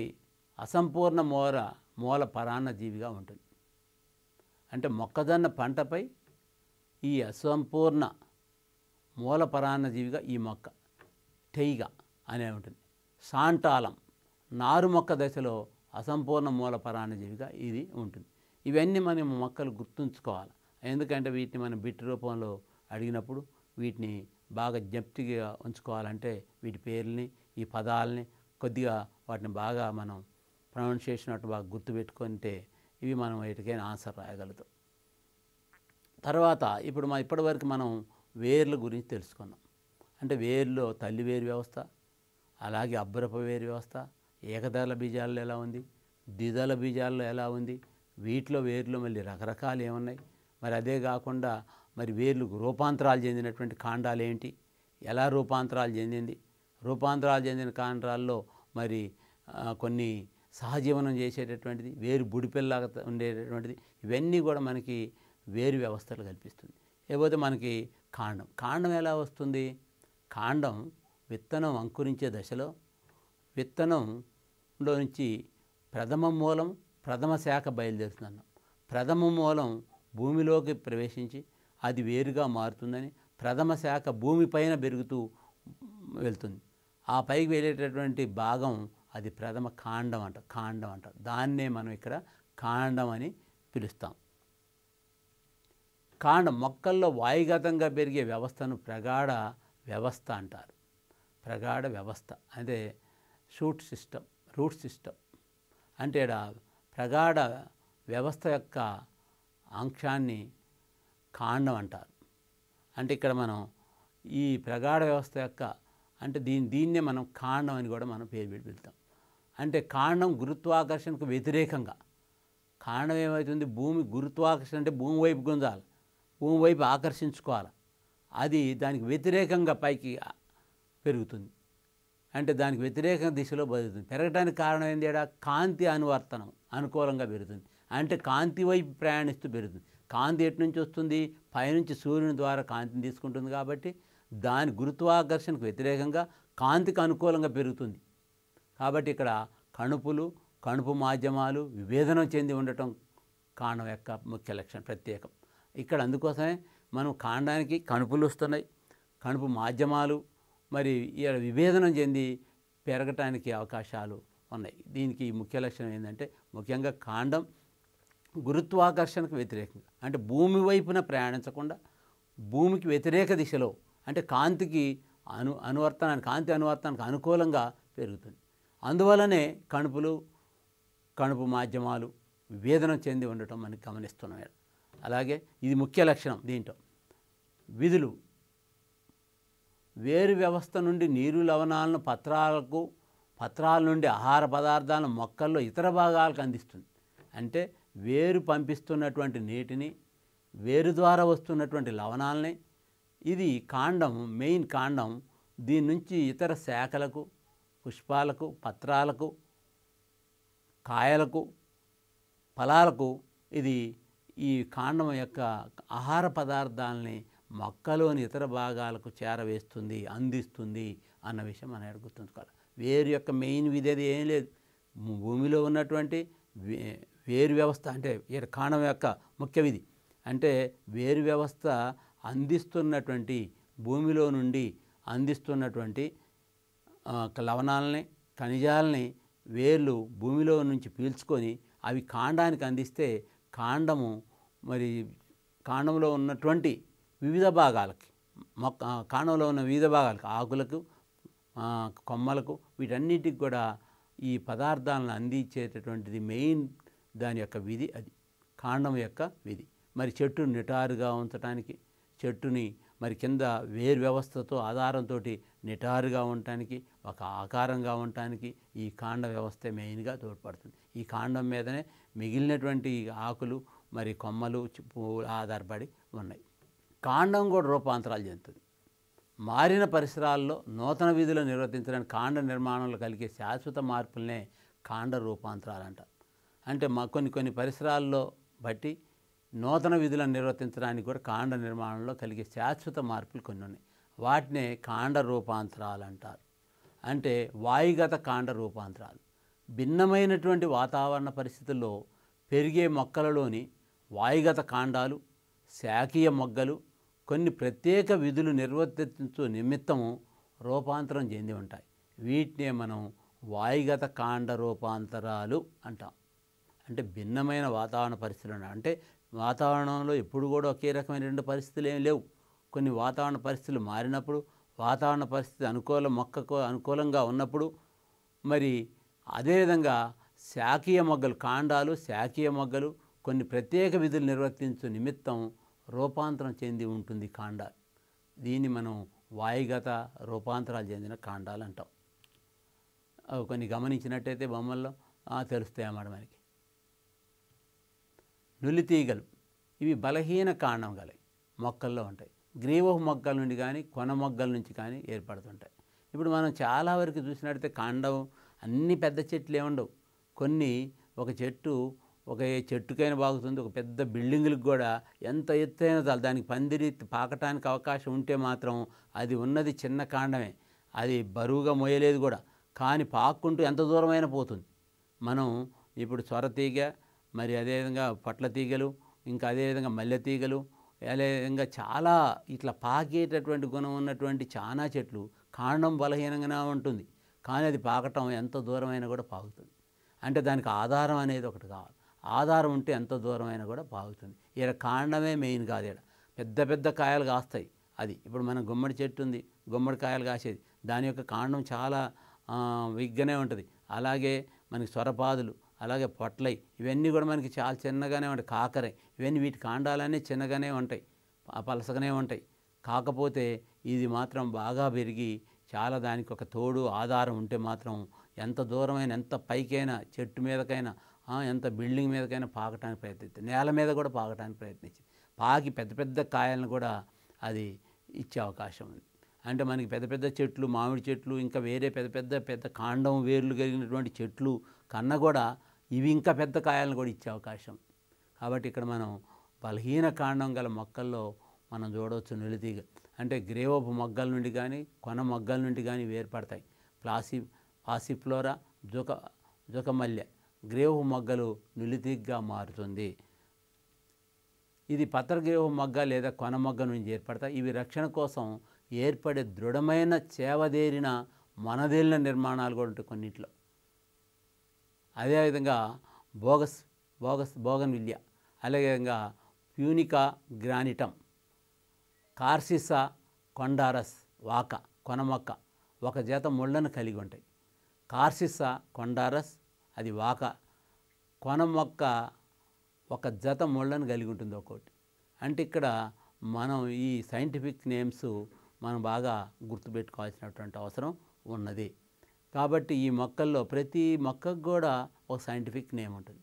[SPEAKER 1] అసంపూర్ణ మూల మూల పరాన్నజీవిగా ఉంటుంది అంటే మొక్కజొన్న పంటపై ఈ అసంపూర్ణ మూల పరాన్నజీవిగా ఈ మొక్క టైగా అనే ఉంటుంది సాంటాలం నారు మొక్క దశలో అసంపూర్ణ మూల పరాన్నజీవిగా ఇది ఉంటుంది ఇవన్నీ మనం మొక్కలు గుర్తుంచుకోవాలి ఎందుకంటే వీటిని మనం బిట్టి రూపంలో అడిగినప్పుడు వీటిని బాగా జప్తిగా ఉంచుకోవాలంటే వీటి పేర్లని ఈ పదాలని కొద్దిగా వాటిని బాగా మనం ప్రొనౌన్సియేషన్ అటు బాగా గుర్తుపెట్టుకుంటే ఇవి మనం ఎటుకైనా ఆన్సర్ రాయగలుగుతాం తర్వాత ఇప్పుడు మా ఇప్పటివరకు మనం వేర్ల గురించి తెలుసుకున్నాం అంటే వేర్లో తల్లి వేరు వ్యవస్థ అలాగే అబ్బరప వేరు వ్యవస్థ ఏకదళ బీజాల్లో ఎలా ఉంది ద్విదళ బీజాల్లో ఎలా ఉంది వీటిలో వేర్లు మళ్ళీ రకరకాలు ఏమున్నాయి మరి అదే కాకుండా మరి వేర్లు రూపాంతరాలు చెందినటువంటి కాండాలు ఏంటి ఎలా రూపాంతరాలు చెందింది రూపాంతరాలు చెందిన కాండ్రాల్లో మరి కొన్ని సహజీవనం చేసేటటువంటిది వేరు బుడిపిల్లగా ఉండేటటువంటిది ఇవన్నీ కూడా మనకి వేరు వ్యవస్థలు కల్పిస్తుంది లేకపోతే మనకి కాండం కాండం ఎలా వస్తుంది కాండం విత్తనం అంకురించే దశలో విత్తనంలో నుంచి ప్రథమ మూలం ప్రథమ శాఖ బయలుదేరుతుందన్నాం ప్రథమ మూలం భూమిలోకి ప్రవేశించి అది వేరుగా మారుతుందని ప్రథమ శాఖ భూమిపైన పెరుగుతూ వెళ్తుంది ఆ పైకి వెళ్ళేటటువంటి భాగం అది ప్రథమ కాండం అంట కాండం అంట దాన్నే మనం ఇక్కడ కాండం అని పిలుస్తాం కాండం మొక్కల్లో వాయుగతంగా పెరిగే వ్యవస్థను ప్రగాఢ వ్యవస్థ అంటారు ప్రగాఢ వ్యవస్థ అంటే షూట్ సిస్టమ్ రూట్ సిస్టమ్ అంటే ప్రగాఢ వ్యవస్థ యొక్క అంశాన్ని కాండం అంటారు అంటే ఇక్కడ మనం ఈ ప్రగాఢ వ్యవస్థ యొక్క అంటే దీని దీన్నే మనం కాండం అని కూడా మనం పేరు పెట్టి పెడతాం అంటే కాండం గురుత్వాకర్షణకు వ్యతిరేకంగా కాండం ఏమవుతుంది భూమి గురుత్వాకర్షణ అంటే భూమి వైపు గుంజాలి భూమి వైపు ఆకర్షించుకోవాలి అది దానికి వ్యతిరేకంగా పైకి పెరుగుతుంది అంటే దానికి వ్యతిరేక దిశలో బదులుతుంది పెరగడానికి కారణం ఏంది కాంతి అనువర్తనం అనుకూలంగా పెరుగుతుంది అంటే కాంతి వైపు ప్రయాణిస్తూ పెరుగుతుంది కాంతి ఎటు నుంచి వస్తుంది పైనుంచి సూర్యుని ద్వారా కాంతిని తీసుకుంటుంది కాబట్టి దాని గురుత్వాకర్షణకు వ్యతిరేకంగా కాంతికి అనుకూలంగా పెరుగుతుంది కాబట్టి ఇక్కడ కణుపులు కణుపు మాధ్యమాలు విభేదనం చెంది ఉండటం కాండం యొక్క ముఖ్య లక్షణం ప్రత్యేకం ఇక్కడ అందుకోసమే మనం కాండానికి కణుపులు వస్తున్నాయి కణుపు మాధ్యమాలు మరి ఇక్కడ విభేదనం చెంది పెరగటానికి అవకాశాలు ఉన్నాయి దీనికి ముఖ్య లక్షణం ఏంటంటే ముఖ్యంగా కాండం గురుత్వాకర్షణకు వ్యతిరేకంగా అంటే భూమి వైపున ప్రయాణించకుండా భూమికి వ్యతిరేక దిశలో అంటే కాంతికి అను అనువర్తనానికి కాంతి అనువర్తనానికి అనుకూలంగా పెరుగుతుంది అందువలనే కణుపులు కణుపు మాధ్యమాలు వేదన చెంది ఉండటం మనకి గమనిస్తున్నాం అలాగే ఇది ముఖ్య లక్షణం దీంట్లో విధులు వేరు వ్యవస్థ నుండి నీరు లవణాలను పత్రాలకు పత్రాల నుండి ఆహార పదార్థాలను మొక్కల్లో ఇతర భాగాలకు అందిస్తుంది అంటే వేరు పంపిస్తున్నటువంటి నీటిని వేరు ద్వారా వస్తున్నటువంటి లవణాలని ఇది కాండం మెయిన్ కాండం దీని నుంచి ఇతర శాఖలకు పుష్పాలకు పత్రాలకు కాయలకు ఫలాలకు ఇది ఈ కాండం యొక్క ఆహార పదార్థాలని మొక్కలోని ఇతర భాగాలకు చేరవేస్తుంది అందిస్తుంది అన్న విషయం మనం గుర్తుంచుకోవాలి వేరు యొక్క మెయిన్ విధేది ఏం లేదు భూమిలో ఉన్నటువంటి వేరు వ్యవస్థ అంటే కాండం యొక్క ముఖ్య విధి అంటే వేరు వ్యవస్థ అందిస్తున్నటువంటి భూమిలో నుండి అందిస్తున్నటువంటి లవణాలని ఖనిజాలని వేర్లు భూమిలో నుంచి పీల్చుకొని అవి కాండానికి అందిస్తే కాండము మరి కాండంలో ఉన్నటువంటి వివిధ భాగాలకి మొక్క కాండంలో ఉన్న వివిధ భాగాలకు ఆకులకు కొమ్మలకు వీటన్నిటికి కూడా ఈ పదార్థాలను అందించేటటువంటిది మెయిన్ దాని యొక్క విధి అది కాండం యొక్క విధి మరి చెట్టు నిటారుగా ఉంచడానికి చెట్టుని మరి కింద వేరు వ్యవస్థతో ఆధారంతో నిటారుగా ఉండటానికి ఒక ఆకారంగా ఉండటానికి ఈ కాండ వ్యవస్థ మెయిన్గా తోడ్పడుతుంది ఈ కాండం మీదనే మిగిలినటువంటి ఆకులు మరి కొమ్మలు ఆధారపడి ఉన్నాయి కాండం కూడా రూపాంతరాలు చెందుతుంది మారిన పరిసరాల్లో నూతన విధులు నిర్వర్తించడానికి కాండ నిర్మాణంలో కలిగే శాశ్వత మార్పులనే కాండ రూపాంతరాలు అంటారు అంటే మా కొన్ని కొన్ని పరిసరాల్లో బట్టి నూతన విధులను నిర్వర్తించడానికి కూడా కాండ నిర్మాణంలో కలిగే శాశ్వత మార్పులు కొన్ని ఉన్నాయి వాటినే కాండ రూపాంతరాలు అంటారు అంటే వాయుగత కాండ రూపాంతరాలు భిన్నమైనటువంటి వాతావరణ పరిస్థితుల్లో పెరిగే మొక్కలలోని వాయుగత కాండాలు శాఖీయ మొగ్గలు కొన్ని ప్రత్యేక విధులు నిర్వర్తించు నిమిత్తము రూపాంతరం చెంది ఉంటాయి వీటినే మనం వాయుగత కాండ రూపాంతరాలు అంటాం అంటే భిన్నమైన వాతావరణ పరిస్థితులు అంటే వాతావరణంలో ఎప్పుడు కూడా ఒకే రకమైనటువంటి పరిస్థితులు ఏమి లేవు కొన్ని వాతావరణ పరిస్థితులు మారినప్పుడు వాతావరణ పరిస్థితి అనుకూల మొక్కకు అనుకూలంగా ఉన్నప్పుడు మరి అదేవిధంగా శాఖీయ మొగ్గలు కాండాలు శాఖీయ మొగ్గలు కొన్ని ప్రత్యేక విధులు నిర్వర్తించు నిమిత్తం రూపాంతరం చెంది ఉంటుంది కాండాలు దీన్ని మనం వాయుగత రూపాంతరాలు చెందిన కాండాలు అంటాం కొన్ని గమనించినట్టయితే బొమ్మల్లో తెలుస్తాయి అన్నమాట మనకి నులితీగలు ఇవి బలహీన కాండం గలవి మొక్కల్లో ఉంటాయి గ్రీవహు మొక్కల నుండి కానీ కొన మొగ్గల నుంచి కానీ ఏర్పడుతుంటాయి ఇప్పుడు మనం చాలా వరకు చూసినట్టయితే కాండం అన్ని పెద్ద చెట్లు ఏముండవు కొన్ని ఒక చెట్టు ఒక చెట్టుకైనా బాగుతుంది ఒక పెద్ద బిల్డింగులకు కూడా ఎంత ఎత్తైన చాలు దానికి పందిరి పాకటానికి అవకాశం ఉంటే మాత్రం అది ఉన్నది చిన్న కాండమే అది బరువుగా మోయలేదు కూడా కానీ పాక్కుంటూ ఎంత దూరమైనా పోతుంది మనం ఇప్పుడు తీగ మరి అదేవిధంగా పొట్ల తీగలు ఇంకా అదేవిధంగా మల్లె తీగలు అదేవిధంగా చాలా ఇట్లా పాకేటటువంటి గుణం ఉన్నటువంటి చాలా చెట్లు కాండం బలహీనంగానే ఉంటుంది కానీ అది పాకటం ఎంత దూరమైనా కూడా పాగుతుంది అంటే దానికి ఆధారం అనేది ఒకటి కావాలి ఆధారం ఉంటే ఎంత దూరమైనా కూడా పాగుతుంది ఇక్కడ కాండమే మెయిన్ కాదు ఇక్కడ పెద్ద పెద్ద కాయలు కాస్తాయి అది ఇప్పుడు మన గుమ్మడి చెట్టు ఉంది గుమ్మడి కాయలు కాసేది దాని యొక్క కాండం చాలా విగ్గనే ఉంటుంది అలాగే మనకి స్వరపాదులు అలాగే పొట్లై ఇవన్నీ కూడా మనకి చాలా చిన్నగానే ఉంటాయి కాకరే ఇవన్నీ వీటి కాండాలన్నీ చిన్నగానే ఉంటాయి పలసగానే ఉంటాయి కాకపోతే ఇది మాత్రం బాగా పెరిగి చాలా దానికి ఒక తోడు ఆధారం ఉంటే మాత్రం ఎంత దూరమైన ఎంత పైకైనా చెట్టు మీదకైనా ఎంత బిల్డింగ్ మీదకైనా పాకటానికి ప్రయత్నించింది నేల మీద కూడా పాకటానికి ప్రయత్నించింది పాకి పెద్ద పెద్ద కాయలను కూడా అది ఇచ్చే అవకాశం ఉంది అంటే మనకి పెద్ద పెద్ద చెట్లు మామిడి చెట్లు ఇంకా వేరే పెద్ద పెద్ద పెద్ద కాండం వేర్లు కలిగినటువంటి చెట్లు కన్నా కూడా ఇవి ఇంకా పెద్ద కాయలను కూడా ఇచ్చే అవకాశం కాబట్టి ఇక్కడ మనం బలహీన కాండం గల మొక్కల్లో మనం చూడవచ్చు నిలుతీగ అంటే గ్రేవపు మొగ్గల నుండి కానీ కొన మొగ్గల నుండి కానీ వేర్పడతాయి ప్లాసి పాసిఫ్లోరా జుక జుకమల్లె గ్రేవోపు మొగ్గలు నిలుతీగ్గా మారుతుంది ఇది గ్రేవ మొగ్గ లేదా కొన మొగ్గ నుంచి ఏర్పడతాయి ఇవి రక్షణ కోసం ఏర్పడే దృఢమైన చేవదేరిన మనదేలిన నిర్మాణాలు కూడా ఉంటాయి కొన్నింటిలో అదేవిధంగా బోగస్ బోగస్ బోగన్ విల్య అదేవిధంగా ప్యూనికా గ్రానిటం కార్సిసా కొండారస్ వాక కొనమొక్క ఒక జత ముళ్ళను కలిగి ఉంటాయి కార్సిసా కొండారస్ అది వాక కొనమొక్క ఒక జత ముళ్ళను కలిగి ఉంటుంది ఒకటి అంటే ఇక్కడ మనం ఈ సైంటిఫిక్ నేమ్స్ మనం బాగా గుర్తుపెట్టుకోవాల్సినటువంటి అవసరం ఉన్నది కాబట్టి ఈ మొక్కల్లో ప్రతి మొక్కకు కూడా ఒక సైంటిఫిక్ నేమ్ ఉంటుంది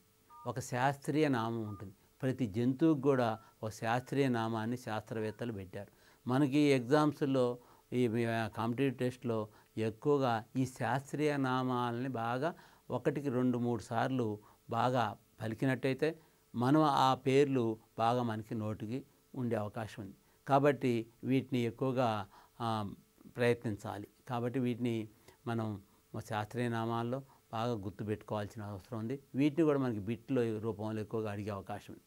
[SPEAKER 1] ఒక శాస్త్రీయ నామం ఉంటుంది ప్రతి జంతువుకు కూడా ఒక శాస్త్రీయ నామాన్ని శాస్త్రవేత్తలు పెట్టారు మనకి ఎగ్జామ్స్లో ఈ కాంపిటేటివ్ టెస్ట్లో ఎక్కువగా ఈ శాస్త్రీయ నామాలని బాగా ఒకటికి రెండు మూడు సార్లు బాగా పలికినట్టయితే మనం ఆ పేర్లు బాగా మనకి నోటికి ఉండే అవకాశం ఉంది కాబట్టి వీటిని ఎక్కువగా ప్రయత్నించాలి కాబట్టి వీటిని మనం మా శాస్త్రీయ నామాల్లో బాగా గుర్తుపెట్టుకోవాల్సిన అవసరం ఉంది వీటిని కూడా మనకి బిట్లో రూపంలో ఎక్కువగా అడిగే అవకాశం ఉంది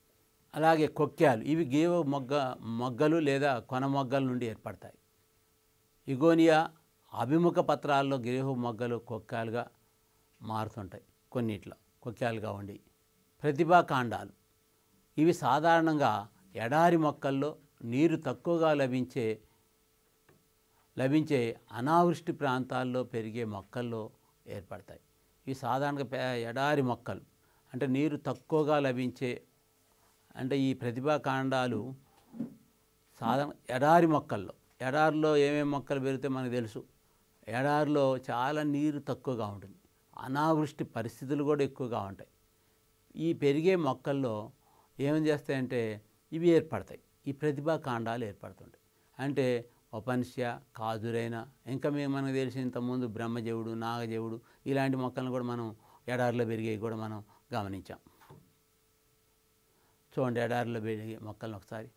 [SPEAKER 1] అలాగే కొక్క్యాలు ఇవి గేవ మొగ్గ మొగ్గలు లేదా కొన మొగ్గల నుండి ఏర్పడతాయి ఇగోనియా అభిముఖ పత్రాల్లో గేహు మొగ్గలు కొక్కాలుగా మారుతుంటాయి కొన్నిట్లో కొక్యాలుగా ఉండి ప్రతిభాకాండాలు ఇవి సాధారణంగా ఎడారి మొక్కల్లో నీరు తక్కువగా లభించే లభించే అనావృష్టి ప్రాంతాల్లో పెరిగే మొక్కల్లో ఏర్పడతాయి ఇవి సాధారణంగా ఎడారి మొక్కలు అంటే నీరు తక్కువగా లభించే అంటే ఈ కాండాలు సాధారణ ఎడారి మొక్కల్లో ఎడారిలో ఏమేమి మొక్కలు పెరిగితే మనకు తెలుసు ఎడారిలో చాలా నీరు తక్కువగా ఉంటుంది అనావృష్టి పరిస్థితులు కూడా ఎక్కువగా ఉంటాయి ఈ పెరిగే మొక్కల్లో ఏమని చేస్తాయంటే ఇవి ఏర్పడతాయి ఈ ప్రతిభా కాండాలు ఏర్పడుతుంటాయి అంటే ఒపన్స్య కాజురైన ఇంకా మేము మనకు తెలిసి ఇంతకుముందు బ్రహ్మజేవుడు నాగజేవుడు ఇలాంటి మొక్కలను కూడా మనం ఎడారిలో పెరిగేవి కూడా మనం గమనించాం చూడండి ఎడారిలో పెరిగే మొక్కలను ఒకసారి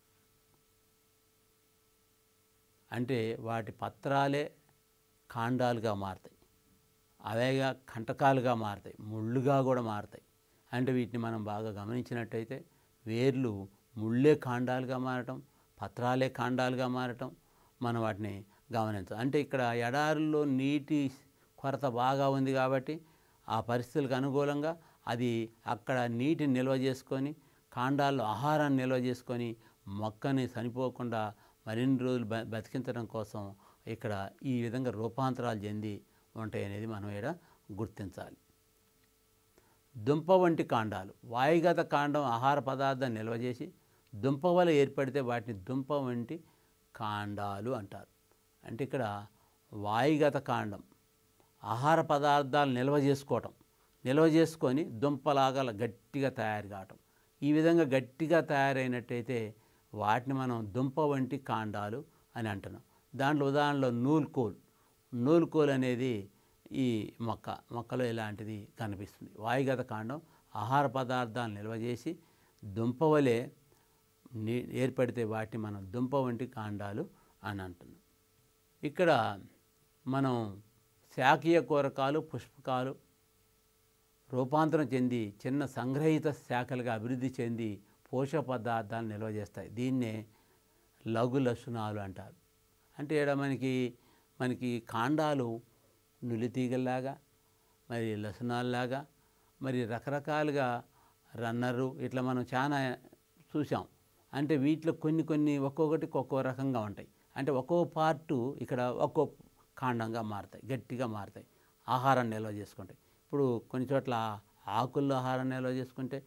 [SPEAKER 1] అంటే వాటి పత్రాలే కాండాలుగా మారుతాయి అవేగా కంటకాలుగా మారుతాయి ముళ్ళుగా కూడా మారుతాయి అంటే వీటిని మనం బాగా గమనించినట్టయితే వేర్లు ముళ్ళే కాండాలుగా మారటం పత్రాలే కాండాలుగా మారటం మనం వాటిని గమనించాలి అంటే ఇక్కడ ఎడారుల్లో నీటి కొరత బాగా ఉంది కాబట్టి ఆ పరిస్థితులకు అనుకూలంగా అది అక్కడ నీటిని నిల్వ చేసుకొని కాండాల్లో ఆహారాన్ని నిల్వ చేసుకొని మొక్కని చనిపోకుండా మరిన్ని రోజులు బ బతికించడం కోసం ఇక్కడ ఈ విధంగా రూపాంతరాలు చెంది ఉంటాయి అనేది మనం ఇక్కడ గుర్తించాలి దుంప వంటి కాండాలు వాయుగత కాండం ఆహార పదార్థాన్ని నిల్వ చేసి దుంప వల్ల ఏర్పడితే వాటిని దుంప వంటి కాండాలు అంటారు అంటే ఇక్కడ వాయుగత కాండం ఆహార పదార్థాలు నిల్వ చేసుకోవటం నిల్వ చేసుకొని దుంపలాగా గట్టిగా తయారు కావటం ఈ విధంగా గట్టిగా తయారైనట్టయితే వాటిని మనం దుంప వంటి కాండాలు అని అంటున్నాం దాంట్లో ఉదాహరణలో నూల్కోల్ నూల్కోల్ అనేది ఈ మొక్క మొక్కలో ఇలాంటిది కనిపిస్తుంది వాయుగత కాండం ఆహార పదార్థాలు నిల్వ చేసి దుంపవలే ఏర్పడితే వాటిని మనం దుంప వంటి కాండాలు అని అంటున్నాం ఇక్కడ మనం శాఖీయ కూరకాలు పుష్పకాలు రూపాంతరం చెంది చిన్న సంగ్రహిత శాఖలుగా అభివృద్ధి చెంది పోషక పదార్థాలు నిల్వ చేస్తాయి దీన్నే లఘు లక్షణాలు అంటారు అంటే ఇక్కడ మనకి మనకి కాండాలు నులితీగల్లాగా మరి లసనాల్లాగా మరి రకరకాలుగా రన్నరు ఇట్లా మనం చాలా చూసాం అంటే వీటిలో కొన్ని కొన్ని ఒక్కొక్కటి ఒక్కో రకంగా ఉంటాయి అంటే ఒక్కో పార్టు ఇక్కడ ఒక్కో కాండంగా మారుతాయి గట్టిగా మారుతాయి ఆహారం నిల్వ చేసుకుంటాయి ఇప్పుడు కొన్ని చోట్ల ఆకుల్లో ఆహారం నిల్వ చేసుకుంటే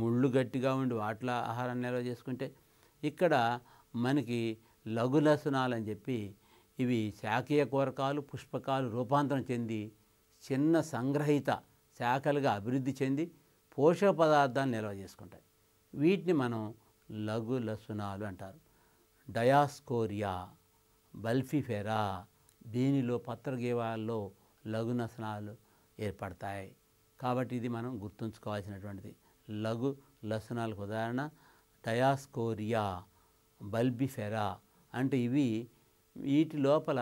[SPEAKER 1] ముళ్ళు గట్టిగా ఉండి వాటిలో ఆహారం నిల్వ చేసుకుంటే ఇక్కడ మనకి లఘులసనాలు అని చెప్పి ఇవి శాఖీయ కూరకాలు పుష్పకాలు రూపాంతరం చెంది చిన్న సంగ్రహిత శాఖలుగా అభివృద్ధి చెంది పోషక పదార్థాన్ని నిల్వ చేసుకుంటాయి వీటిని మనం లఘు లసునాలు అంటారు డయాస్కోరియా బల్ఫిఫెరా దీనిలో పత్రగీవాల్లో లఘు లసనాలు ఏర్పడతాయి కాబట్టి ఇది మనం గుర్తుంచుకోవాల్సినటువంటిది లఘు లసనాలకు ఉదాహరణ డయాస్కోరియా బల్బిఫెరా అంటే ఇవి వీటి లోపల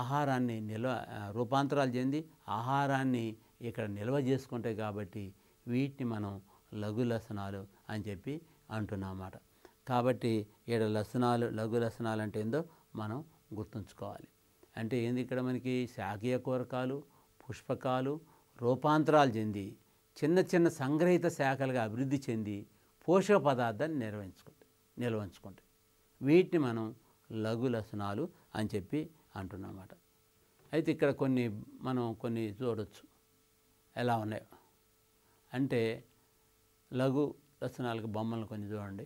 [SPEAKER 1] ఆహారాన్ని నిల్వ రూపాంతరాలు చెంది ఆహారాన్ని ఇక్కడ నిల్వ చేసుకుంటాయి కాబట్టి వీటిని మనం లఘు లసనాలు అని చెప్పి అంటున్నమాట కాబట్టి ఏడు లసనాలు లఘు లసనాలు అంటే ఏందో మనం గుర్తుంచుకోవాలి అంటే ఏంది ఇక్కడ మనకి శాఖీయ కూరకాలు పుష్పకాలు రూపాంతరాలు చెంది చిన్న చిన్న సంగ్రహిత శాఖలుగా అభివృద్ధి చెంది పోషక పదార్థాన్ని నిర్వహించుకుంటాయి నిల్వంచుకుంటాయి వీటిని మనం లఘు లసనాలు అని చెప్పి అంటున్నమాట అయితే ఇక్కడ కొన్ని మనం కొన్ని చూడొచ్చు ఎలా ఉన్నాయో అంటే లఘు రచనాలకు బొమ్మలు కొన్ని చూడండి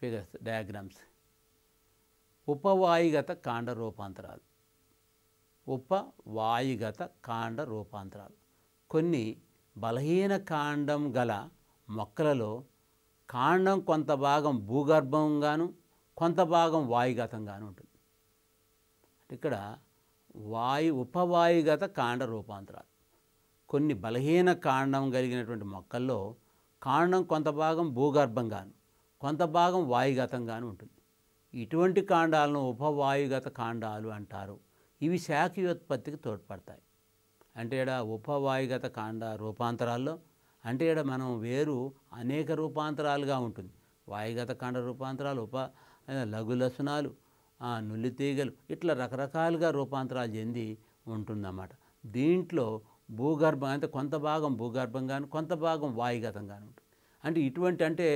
[SPEAKER 1] ఫిగర్స్ డయాగ్రామ్స్ ఉపవాయుగత కాండ రూపాంతరాలు ఉపవాయుగత కాండ రూపాంతరాలు కొన్ని బలహీన కాండం గల మొక్కలలో కాండం కొంత భాగం భూగర్భంగాను కొంత భాగం వాయుగతంగాను ఉంటుంది ఇక్కడ వాయు ఉపవాయుగత కాండ రూపాంతరాలు కొన్ని బలహీన కాండం కలిగినటువంటి మొక్కల్లో కాండం కొంత భాగం భూగర్భంగాను కొంత భాగం వాయుగతంగాను ఉంటుంది ఇటువంటి కాండాలను ఉపవాయుగత కాండాలు అంటారు ఇవి ఉత్పత్తికి తోడ్పడతాయి అంటే ఇక్కడ ఉపవాయుగత కాండ రూపాంతరాల్లో అంటే ఇక్కడ మనం వేరు అనేక రూపాంతరాలుగా ఉంటుంది వాయుగత కాండ రూపాంతరాలు ఉప లఘులసనాలు నుల్లి తీగలు ఇట్లా రకరకాలుగా రూపాంతరాలు చెంది ఉంటుందన్నమాట దీంట్లో భూగర్భం అంటే కొంత భాగం భూగర్భం కానీ కొంత భాగం వాయుగతం వాయుగతంగాను ఉంటుంది అంటే ఇటువంటి అంటే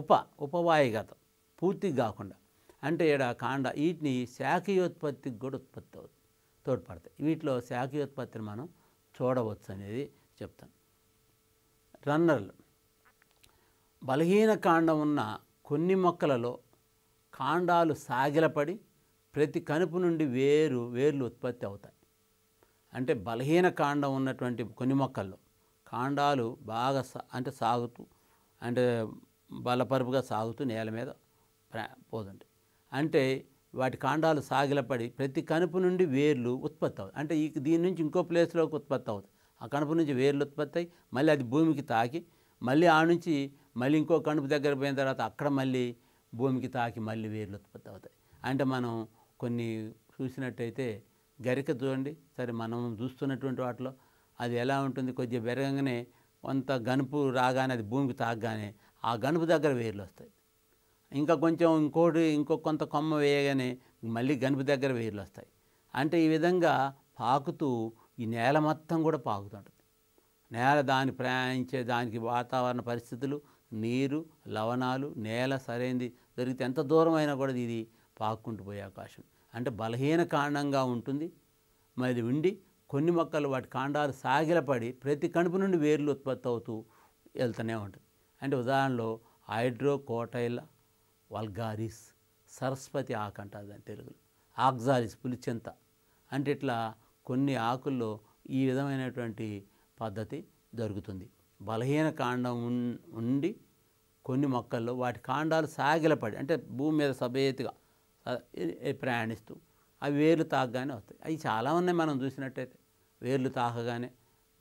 [SPEAKER 1] ఉప ఉపవాయుగతం పూర్తి కాకుండా అంటే ఇక్కడ కాండ వీటిని శాఖయోత్పత్తికి కూడా ఉత్పత్తి అవుతుంది తోడ్పడతాయి వీటిలో శాఖయోత్పత్తిని మనం చూడవచ్చు అనేది చెప్తాను రన్నర్లు బలహీన కాండం ఉన్న కొన్ని మొక్కలలో కాండాలు సాగిలపడి ప్రతి కనుపు నుండి వేరు వేర్లు ఉత్పత్తి అవుతాయి అంటే బలహీన కాండం ఉన్నటువంటి కొన్ని మొక్కల్లో కాండాలు బాగా అంటే సాగుతూ అంటే బలపరుపుగా సాగుతూ నేల మీద పోతుంటాయి అంటే వాటి కాండాలు సాగిలపడి ప్రతి కనుపు నుండి వేర్లు ఉత్పత్తి అవుతాయి అంటే ఈ దీని నుంచి ఇంకో ప్లేస్లోకి ఉత్పత్తి అవుతాయి ఆ కనుపు నుంచి వేర్లు ఉత్పత్తి అయ్యి మళ్ళీ అది భూమికి తాకి మళ్ళీ ఆ నుంచి మళ్ళీ ఇంకో కనుపు దగ్గర పోయిన తర్వాత అక్కడ మళ్ళీ భూమికి తాకి మళ్ళీ వేర్లు ఉత్పత్తి అవుతాయి అంటే మనం కొన్ని చూసినట్టయితే గరిక చూడండి సరే మనం చూస్తున్నటువంటి వాటిలో అది ఎలా ఉంటుంది కొద్దిగా పెరగంగానే కొంత గనుపు రాగానే అది భూమికి తాగగానే ఆ గనుపు దగ్గర వేర్లు వస్తాయి ఇంకా కొంచెం ఇంకోటి ఇంకో కొంత కొమ్మ వేయగానే మళ్ళీ గనుపు దగ్గర వేర్లు వస్తాయి అంటే ఈ విధంగా పాకుతూ ఈ నేల మొత్తం కూడా పాకుతుంటుంది నేల దాన్ని ప్రయాణించే దానికి వాతావరణ పరిస్థితులు నీరు లవణాలు నేల సరైనది దొరికితే ఎంత అయినా కూడా ఇది పాక్కుంటూ పోయే అవకాశం అంటే బలహీన కాండంగా ఉంటుంది మరి ఉండి కొన్ని మొక్కలు వాటి కాండాలు సాగిలపడి ప్రతి కణుపు నుండి వేర్లు ఉత్పత్తి అవుతూ వెళ్తూనే ఉంటుంది అంటే ఉదాహరణలో హైడ్రోకోటైల వల్గారిస్ సరస్వతి ఆకు అంటారు దాని తెలుగులో ఆక్జారిస్ పులిచెంత అంటే ఇట్లా కొన్ని ఆకుల్లో ఈ విధమైనటువంటి పద్ధతి జరుగుతుంది బలహీన కాండం ఉండి కొన్ని మొక్కల్లో వాటి కాండాలు సాగిలపడి అంటే భూమి మీద సభేతిగా ప్రయాణిస్తూ అవి వేర్లు తాగగానే వస్తాయి అవి చాలా ఉన్నాయి మనం చూసినట్టయితే వేర్లు తాగగానే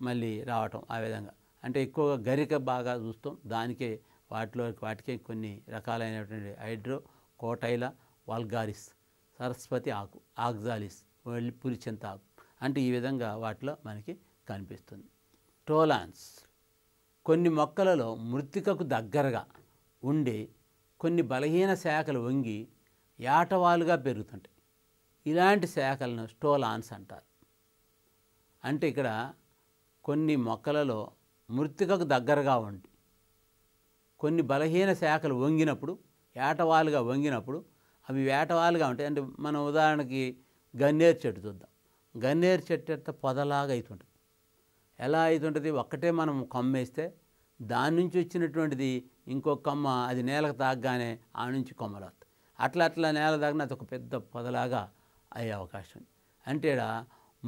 [SPEAKER 1] మళ్ళీ రావటం ఆ విధంగా అంటే ఎక్కువగా గరిక బాగా చూస్తాం దానికే వాటిలో వాటికే కొన్ని రకాలైనటువంటి హైడ్రో కోటైల వాల్గారిస్ సరస్వతి ఆకు ఆగ్జాలిస్ పురిచెంత ఆకు అంటే ఈ విధంగా వాటిలో మనకి కనిపిస్తుంది టోలాన్స్ కొన్ని మొక్కలలో మృతికకు దగ్గరగా ఉండి కొన్ని బలహీన శాఖలు వంగి ఏటవాలుగా పెరుగుతుంటాయి ఇలాంటి శాఖలను స్టోలాన్స్ అంటారు అంటే ఇక్కడ కొన్ని మొక్కలలో మృతికకు దగ్గరగా ఉండి కొన్ని బలహీన శాఖలు వంగినప్పుడు ఏటవాలుగా వంగినప్పుడు అవి వేటవాలుగా ఉంటాయి అంటే మనం ఉదాహరణకి గన్నేరు చెట్టు చూద్దాం గన్నేరు చెట్టు ఎట్ట పొదలాగా అవుతుంటుంది ఎలా అవుతుంటుంది ఒక్కటే మనం కొమ్మేస్తే దాని నుంచి వచ్చినటువంటిది ఇంకో కొమ్మ అది నేలకు తాగగానే ఆ నుంచి కొమ్మలు అట్లా అట్లా నేల తగిన అది ఒక పెద్ద పొదలాగా అయ్యే అవకాశం ఉంది అంటే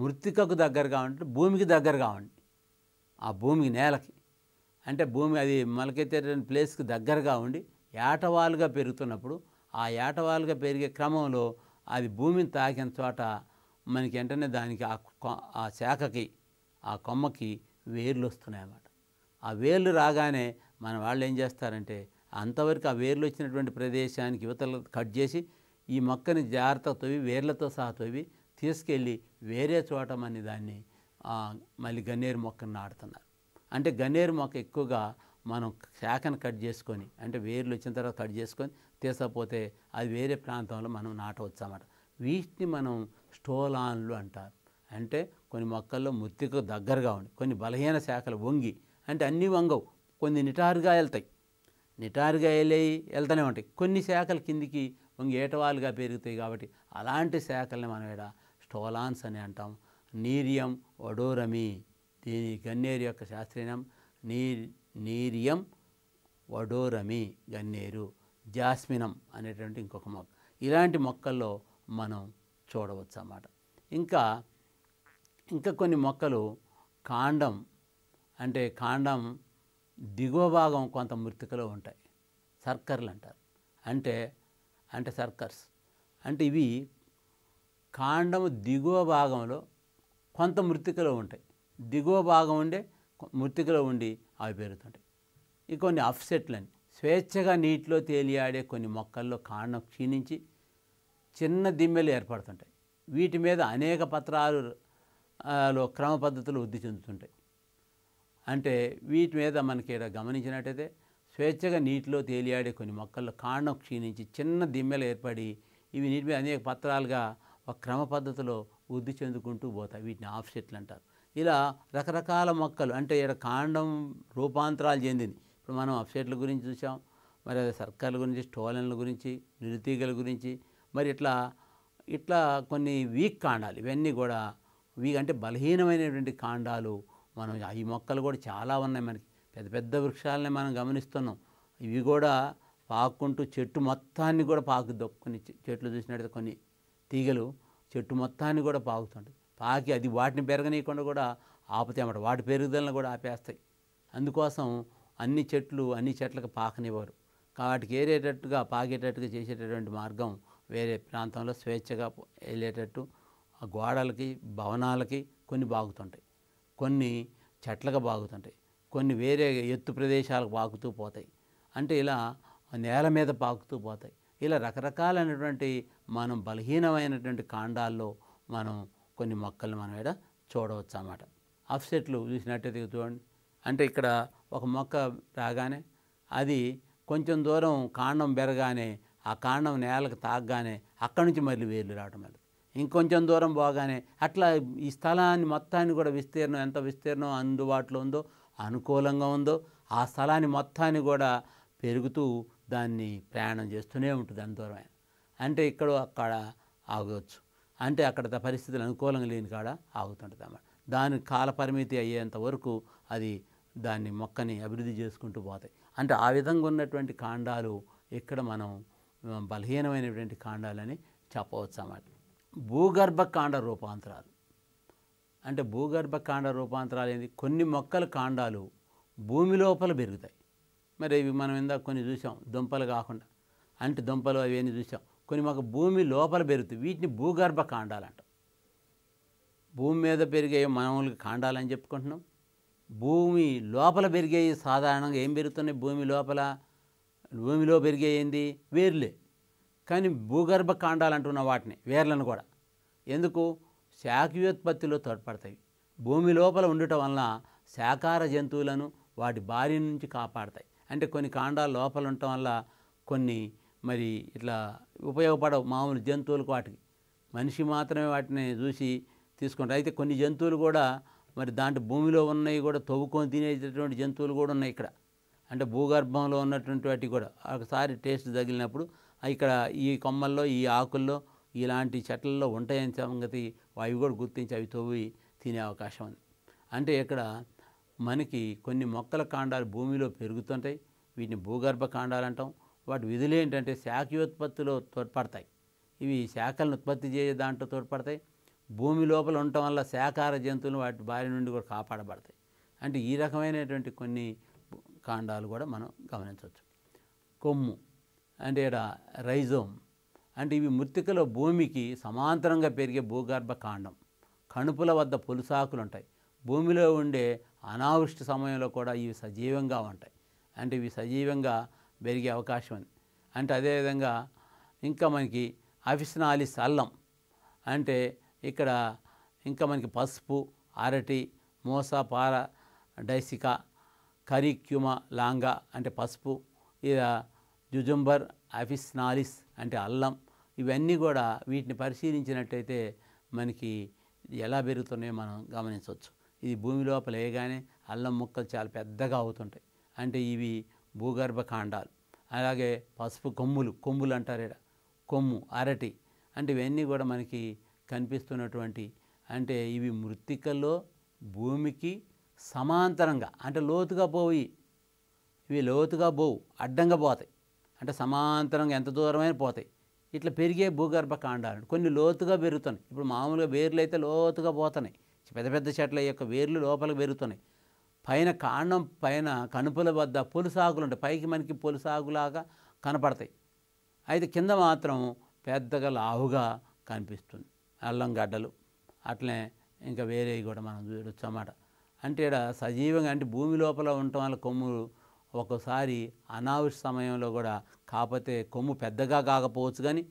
[SPEAKER 1] మృతికకు దగ్గరగా ఉంటే భూమికి దగ్గరగా ఉండి ఆ భూమికి నేలకి అంటే భూమి అది మొలకెత్తేట ప్లేస్కి దగ్గరగా ఉండి ఏటవాలుగా పెరుగుతున్నప్పుడు ఆ ఏటవాలుగా పెరిగే క్రమంలో అది భూమిని తాకిన చోట మనకి వెంటనే దానికి ఆ శాఖకి ఆ కొమ్మకి వేర్లు వస్తున్నాయన్నమాట ఆ వేర్లు రాగానే మన వాళ్ళు ఏం చేస్తారంటే అంతవరకు ఆ వేర్లు వచ్చినటువంటి ప్రదేశానికి యువతలు కట్ చేసి ఈ మొక్కని జాగ్రత్తగా తవ్వి వేర్లతో సహా తవ్వి తీసుకెళ్ళి వేరే చోట దాన్ని మళ్ళీ గన్నేరు మొక్కను నాడుతున్నారు అంటే గన్నేరు మొక్క ఎక్కువగా మనం శాఖను కట్ చేసుకొని అంటే వేర్లు వచ్చిన తర్వాత కట్ చేసుకొని తీసకపోతే అది వేరే ప్రాంతంలో మనం నాటవచ్చు అన్నమాట వీటిని మనం స్టోలాన్లు అంటారు అంటే కొన్ని మొక్కల్లో మృతికు దగ్గరగా ఉండి కొన్ని బలహీన శాఖలు వంగి అంటే అన్నీ వంగవు కొన్ని నిటారుగా వెళ్తాయి నిటారుగా వెళ్ళాయి వెళ్తూనే ఉంటాయి కొన్ని శాఖలు కిందికి వంగి ఏటవాలుగా పెరుగుతాయి కాబట్టి అలాంటి శాఖల్ని మనం ఇక్కడ స్టోలాన్స్ అని అంటాం నీరియం వడోరమి దీని గన్నేరు యొక్క శాస్త్రీయం నీ నీరియం వడోరమి గన్నేరు జాస్మినం అనేటువంటి ఇంకొక మొక్క ఇలాంటి మొక్కల్లో మనం చూడవచ్చు అన్నమాట ఇంకా ఇంకా కొన్ని మొక్కలు కాండం అంటే కాండం దిగువ భాగం కొంత మృతికలో ఉంటాయి సర్కర్లు అంటారు అంటే అంటే సర్కర్స్ అంటే ఇవి కాండము దిగువ భాగంలో కొంత మృతికలో ఉంటాయి దిగువ భాగం ఉండే మృతికలో ఉండి అవి పెరుగుతుంటాయి ఇక కొన్ని అఫ్సెట్లని స్వేచ్ఛగా నీటిలో తేలియాడే కొన్ని మొక్కల్లో కాండం క్షీణించి చిన్న దిమ్మెలు ఏర్పడుతుంటాయి వీటి మీద అనేక పత్రాలు క్రమ పద్ధతులు వృద్ధి చెందుతుంటాయి అంటే వీటి మీద మనకి ఇక్కడ గమనించినట్టయితే స్వేచ్ఛగా నీటిలో తేలియాడే కొన్ని మొక్కలు కాండం క్షీణించి చిన్న దిమ్మెలు ఏర్పడి ఇవి నీటి మీద అనేక పత్రాలుగా ఒక క్రమ పద్ధతిలో వృద్ధి చెందుకుంటూ పోతాయి వీటిని ఆఫ్సెట్లు అంటారు ఇలా రకరకాల మొక్కలు అంటే ఇక్కడ కాండం రూపాంతరాలు చెందింది ఇప్పుడు మనం అప్సెట్ల గురించి చూసాం మరి అదే సర్కార్ల గురించి స్టోలన్ల గురించి నిరుతీగల గురించి మరి ఇట్లా ఇట్లా కొన్ని వీక్ కాండాలు ఇవన్నీ కూడా వీక్ అంటే బలహీనమైనటువంటి కాండాలు మనం ఈ మొక్కలు కూడా చాలా ఉన్నాయి మనకి పెద్ద పెద్ద వృక్షాలని మనం గమనిస్తున్నాం ఇవి కూడా పాక్కుంటూ చెట్టు మొత్తాన్ని కూడా పాకుద్దు కొన్ని చెట్లు చూసినట్టు కొన్ని తీగలు చెట్టు మొత్తాన్ని కూడా పాకుతుంటాయి పాకి అది వాటిని పెరగనీయకుండా కూడా అన్నమాట వాటి పెరుగుదలను కూడా ఆపేస్తాయి అందుకోసం అన్ని చెట్లు అన్ని చెట్లకు పాకనివ్వరు వాటికి ఏరేటట్టుగా పాకేటట్టుగా చేసేటటువంటి మార్గం వేరే ప్రాంతంలో స్వేచ్ఛగా వెళ్ళేటట్టు గోడలకి భవనాలకి కొన్ని బాగుతుంటాయి కొన్ని చెట్లకు బాగుతుంటాయి కొన్ని వేరే ఎత్తు ప్రదేశాలకు పాకుతూ పోతాయి అంటే ఇలా నేల మీద పాకుతూ పోతాయి ఇలా రకరకాలైనటువంటి మనం బలహీనమైనటువంటి కాండాల్లో మనం కొన్ని మొక్కలు మనం ఇక్కడ చూడవచ్చు అన్నమాట అఫ్సెట్లు చూసినట్టయితే చూడండి అంటే ఇక్కడ ఒక మొక్క రాగానే అది కొంచెం దూరం కాండం పెరగానే ఆ కాండం నేలకు తాగగానే అక్కడి నుంచి మళ్ళీ వేర్లు రావడం ఇంకొంచెం దూరం పోగానే అట్లా ఈ స్థలాన్ని మొత్తాన్ని కూడా విస్తీర్ణం ఎంత విస్తీర్ణం అందుబాటులో ఉందో అనుకూలంగా ఉందో ఆ స్థలాన్ని మొత్తాన్ని కూడా పెరుగుతూ దాన్ని ప్రయాణం చేస్తూనే ఉంటుంది అంత దూరమైన అంటే ఇక్కడ అక్కడ ఆగవచ్చు అంటే అక్కడ పరిస్థితులు అనుకూలంగా లేని కాడ ఆగుతుంటుంది అన్నమాట దాని కాలపరిమితి అయ్యేంత వరకు అది దాన్ని మొక్కని అభివృద్ధి చేసుకుంటూ పోతాయి అంటే ఆ విధంగా ఉన్నటువంటి కాండాలు ఇక్కడ మనం బలహీనమైనటువంటి కాండాలని చెప్పవచ్చు అన్నమాట భూగర్భకాండ రూపాంతరాలు అంటే భూగర్భకాండ రూపాంతరాలు ఏంటి కొన్ని మొక్కల కాండాలు భూమి లోపల పెరుగుతాయి మరి ఇవి మనం ఇందాక కొన్ని చూసాం దుంపలు కాకుండా అంటి దుంపలు అవన్నీ చూసాం కొన్ని మాకు భూమి లోపల పెరుగుతాయి వీటిని భూగర్భ కాండాలు అంట భూమి మీద పెరిగే మామూలుగా కాండాలు అని చెప్పుకుంటున్నాం భూమి లోపల పెరిగే సాధారణంగా ఏం పెరుగుతున్నాయి భూమి లోపల భూమిలో ఏంది వేర్లే కానీ భూగర్భ కాండాలు అంటున్న వాటిని వేర్లను కూడా ఎందుకు శాఖ్యోత్పత్తిలో తోడ్పడతాయి భూమి లోపల ఉండటం వలన శాకార జంతువులను వాటి బారి నుంచి కాపాడతాయి అంటే కొన్ని కాండాలు లోపల ఉండటం వల్ల కొన్ని మరి ఇట్లా ఉపయోగపడవు మామూలు జంతువులకు వాటికి మనిషి మాత్రమే వాటిని చూసి తీసుకుంటారు అయితే కొన్ని జంతువులు కూడా మరి దాంట్లో భూమిలో ఉన్నాయి కూడా తవ్వుకొని తినేటటువంటి జంతువులు కూడా ఉన్నాయి ఇక్కడ అంటే భూగర్భంలో ఉన్నటువంటి వాటి కూడా ఒకసారి టేస్ట్ తగిలినప్పుడు ఇక్కడ ఈ కొమ్మల్లో ఈ ఆకుల్లో ఇలాంటి చెట్లలో ఉంటాయని సంగతి అవి కూడా గుర్తించి అవి తవ్వి తినే అవకాశం ఉంది అంటే ఇక్కడ మనకి కొన్ని మొక్కల కాండాలు భూమిలో పెరుగుతుంటాయి వీటిని భూగర్భ కాండాలు అంటాం వాటి విధులు ఏంటంటే ఉత్పత్తిలో తోడ్పడతాయి ఇవి శాఖలను ఉత్పత్తి చేసే దాంట్లో తోడ్పడతాయి భూమి లోపల ఉండటం వల్ల శాఖార జంతువులు వాటి బారి నుండి కూడా కాపాడబడతాయి అంటే ఈ రకమైనటువంటి కొన్ని కాండాలు కూడా మనం గమనించవచ్చు కొమ్ము అంటే ఇక్కడ రైజోమ్ అంటే ఇవి మృతికలో భూమికి సమాంతరంగా పెరిగే భూగర్భ కాండం కణుపుల వద్ద పులుసాకులు ఉంటాయి భూమిలో ఉండే అనావృష్టి సమయంలో కూడా ఇవి సజీవంగా ఉంటాయి అంటే ఇవి సజీవంగా పెరిగే అవకాశం ఉంది అంటే అదేవిధంగా ఇంకా మనకి అఫిసినాలిస్ అల్లం అంటే ఇక్కడ ఇంకా మనకి పసుపు అరటి మోసపార డైసిక డైసికా కరిక్యుమ లాంగా అంటే పసుపు ఇలా జుజుంబర్ అఫిస్నాలిస్ అంటే అల్లం ఇవన్నీ కూడా వీటిని పరిశీలించినట్టయితే మనకి ఎలా పెరుగుతున్నాయో మనం గమనించవచ్చు ఇది భూమి లోపల వేయగానే అల్లం ముక్కలు చాలా పెద్దగా అవుతుంటాయి అంటే ఇవి భూగర్భ కాండాలు అలాగే పసుపు కొమ్ములు కొమ్ములు అంటారు కొమ్ము అరటి అంటే ఇవన్నీ కూడా మనకి కనిపిస్తున్నటువంటి అంటే ఇవి మృతికల్లో భూమికి సమాంతరంగా అంటే లోతుగా పోయి ఇవి లోతుగా పోవు అడ్డంగా పోతాయి అంటే సమాంతరంగా ఎంత దూరమైన పోతాయి ఇట్లా పెరిగే భూగర్భ కాండాలు కొన్ని లోతుగా పెరుగుతున్నాయి ఇప్పుడు మామూలుగా వేర్లు అయితే లోతుగా పోతున్నాయి పెద్ద పెద్ద చెట్ల యొక్క వేర్లు లోపలికి పెరుగుతున్నాయి పైన కాండం పైన కనుపుల వద్ద సాగులు ఉంటాయి పైకి మనకి సాగులాగా కనపడతాయి అయితే కింద మాత్రం పెద్దగా లావుగా కనిపిస్తుంది అల్లం గడ్డలు అట్లనే ఇంకా వేరేవి కూడా మనం చూడొచ్చు అన్నమాట అంటే ఇక్కడ సజీవంగా అంటే భూమి లోపల ఉండటం వల్ల కొమ్ములు ఒక్కోసారి అనావశ్య సమయంలో కూడా కాకపోతే కొమ్ము పెద్దగా కాకపోవచ్చు కానీ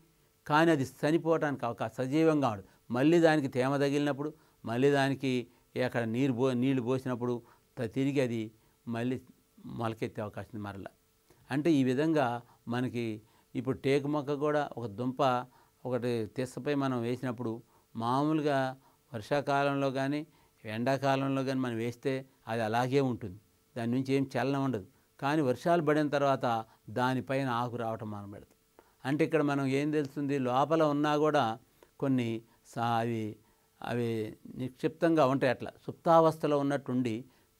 [SPEAKER 1] కానీ అది చనిపోవటానికి అవకాశం సజీవంగా ఉండదు మళ్ళీ దానికి తేమ తగిలినప్పుడు మళ్ళీ దానికి అక్కడ నీరు పో నీళ్లు పోసినప్పుడు తిరిగి అది మళ్ళీ మొలకెత్తే అవకాశం మరల అంటే ఈ విధంగా మనకి ఇప్పుడు టేకు మొక్క కూడా ఒక దుంప ఒకటి తెస్సపై మనం వేసినప్పుడు మామూలుగా వర్షాకాలంలో కానీ ఎండాకాలంలో కానీ మనం వేస్తే అది అలాగే ఉంటుంది దాని నుంచి ఏం చలనం ఉండదు కానీ వర్షాలు పడిన తర్వాత దానిపైన ఆకు రావటం మనం పెడతాం అంటే ఇక్కడ మనం ఏం తెలుస్తుంది లోపల ఉన్నా కూడా కొన్ని అవి అవి నిక్షిప్తంగా ఉంటాయి అట్లా సుప్తావస్థలో ఉన్నట్టుండి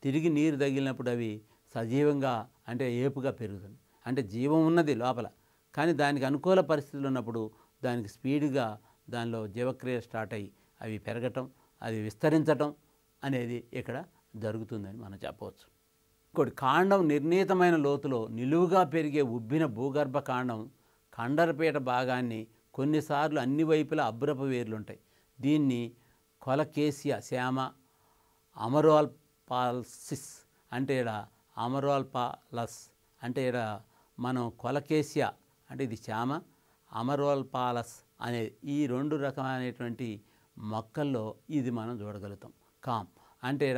[SPEAKER 1] తిరిగి నీరు తగిలినప్పుడు అవి సజీవంగా అంటే ఏపుగా పెరుగుతుంది అంటే జీవం ఉన్నది లోపల కానీ దానికి అనుకూల పరిస్థితులు ఉన్నప్పుడు దానికి స్పీడ్గా దానిలో జీవక్రియ స్టార్ట్ అయ్యి అవి పెరగటం అవి విస్తరించటం అనేది ఇక్కడ జరుగుతుందని మనం చెప్పవచ్చు ఇంకోటి కాండం నిర్ణీతమైన లోతులో నిలువుగా పెరిగే ఉబ్బిన భూగర్భ కాండం కండరపీట భాగాన్ని కొన్నిసార్లు అన్ని వైపులా అబ్రప వేర్లుంటాయి దీన్ని కొలకేసియా శ్యామ అమరోల్పాల్సిస్ అంటే ఇక్కడ అమరోల్పాలస్ అంటే ఇక్కడ మనం కొలకేసియా అంటే ఇది శ్యామ అమరోల్పాలస్ అనే ఈ రెండు రకమైనటువంటి మొక్కల్లో ఇది మనం చూడగలుగుతాం కామ్ అంటే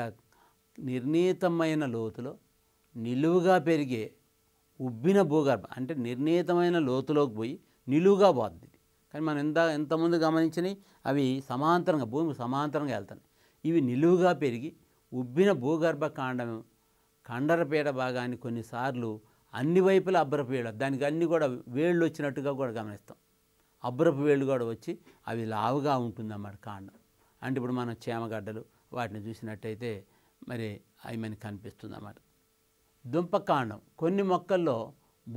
[SPEAKER 1] నిర్ణీతమైన లోతులో నిలువుగా పెరిగే ఉబ్బిన భూగర్భ అంటే నిర్ణీతమైన లోతులోకి పోయి నిలువుగా పోతుంది కానీ మనం ఎంత ఎంతమంది గమనించినవి అవి సమాంతరంగా భూమి సమాంతరంగా వెళ్తున్నాయి ఇవి నిలువుగా పెరిగి ఉబ్బిన భూగర్భ కాండం కండరపీడ భాగాన్ని కొన్నిసార్లు అన్ని వైపుల అబ్బరపు వేళ్ళు దానికి అన్నీ కూడా వేళ్ళు వచ్చినట్టుగా కూడా గమనిస్తాం అబ్బరపు వేళ్ళు కూడా వచ్చి అవి లావుగా ఉంటుందన్నమాట కాండం అంటే ఇప్పుడు మనం చేమగడ్డలు వాటిని చూసినట్టయితే మరి అవి మనకి కనిపిస్తుంది అన్నమాట దుంపకాండం కొన్ని మొక్కల్లో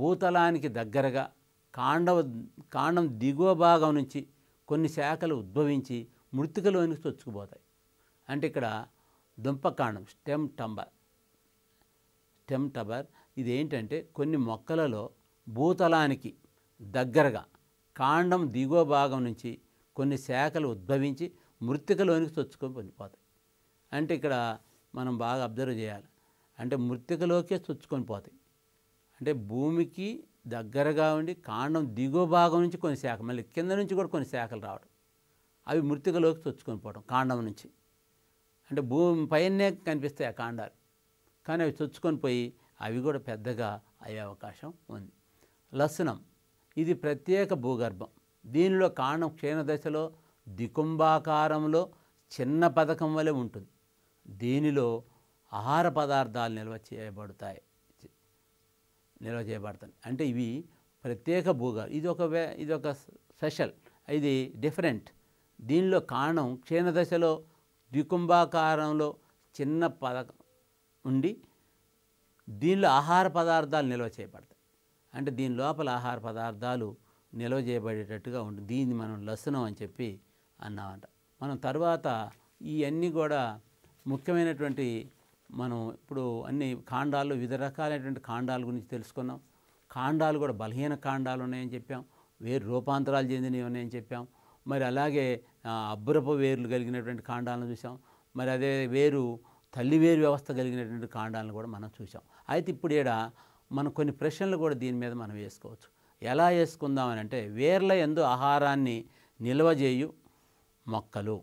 [SPEAKER 1] భూతలానికి దగ్గరగా కాండవ కాండం దిగువ భాగం నుంచి కొన్ని శాఖలు ఉద్భవించి మృతికలోనికి చొచ్చుకుపోతాయి అంటే ఇక్కడ దుంపకాండం స్టెమ్ టంబర్ స్టెమ్ టబర్ ఏంటంటే కొన్ని మొక్కలలో భూతలానికి దగ్గరగా కాండం దిగువ భాగం నుంచి కొన్ని శాఖలు ఉద్భవించి మృతికలోనికి తొచ్చుకొని పడిపోతాయి అంటే ఇక్కడ మనం బాగా అబ్జర్వ్ చేయాలి అంటే మృతికలోకే చొచ్చుకొని పోతాయి అంటే భూమికి దగ్గరగా ఉండి కాండం దిగువ భాగం నుంచి కొన్ని శాఖలు మళ్ళీ కింద నుంచి కూడా కొన్ని శాఖలు రావడం అవి మృతికలోకి చొచ్చుకొని పోవడం కాండం నుంచి అంటే భూమి పైనే కనిపిస్తాయి ఆ కాండాలు కానీ అవి చొచ్చుకొని పోయి అవి కూడా పెద్దగా అయ్యే అవకాశం ఉంది లసనం ఇది ప్రత్యేక భూగర్భం దీనిలో కాండం క్షీణ దశలో దికుంభాకారంలో చిన్న పథకం వలె ఉంటుంది దీనిలో ఆహార పదార్థాలు నిల్వ చేయబడతాయి నిల్వ చేయబడతాయి అంటే ఇవి ప్రత్యేక భూగాలు ఇది ఒక ఇది ఒక స్పెషల్ ఇది డిఫరెంట్ దీనిలో కారణం క్షీణదశలో ద్వికుంభాకారంలో చిన్న పద ఉండి దీనిలో ఆహార పదార్థాలు నిల్వ చేయబడతాయి అంటే దీని లోపల ఆహార పదార్థాలు నిల్వ చేయబడేటట్టుగా ఉంటుంది దీన్ని మనం లసనం అని చెప్పి అన్నామంట మనం తర్వాత ఇవన్నీ కూడా ముఖ్యమైనటువంటి మనం ఇప్పుడు అన్ని కాండాలు వివిధ రకాలైనటువంటి కాండాల గురించి తెలుసుకున్నాం కాండాలు కూడా బలహీన కాండాలు ఉన్నాయని చెప్పాం వేరు రూపాంతరాలు చెందినవి ఉన్నాయని చెప్పాం మరి అలాగే అబ్బురపు వేర్లు కలిగినటువంటి కాండాలను చూసాం మరి అదే వేరు తల్లి వేరు వ్యవస్థ కలిగినటువంటి కాండాలను కూడా మనం చూసాం అయితే ఇప్పుడు ఈడ మనం కొన్ని ప్రశ్నలు కూడా దీని మీద మనం వేసుకోవచ్చు ఎలా అని అంటే వేర్ల ఎందు ఆహారాన్ని నిల్వ చేయు మొక్కలు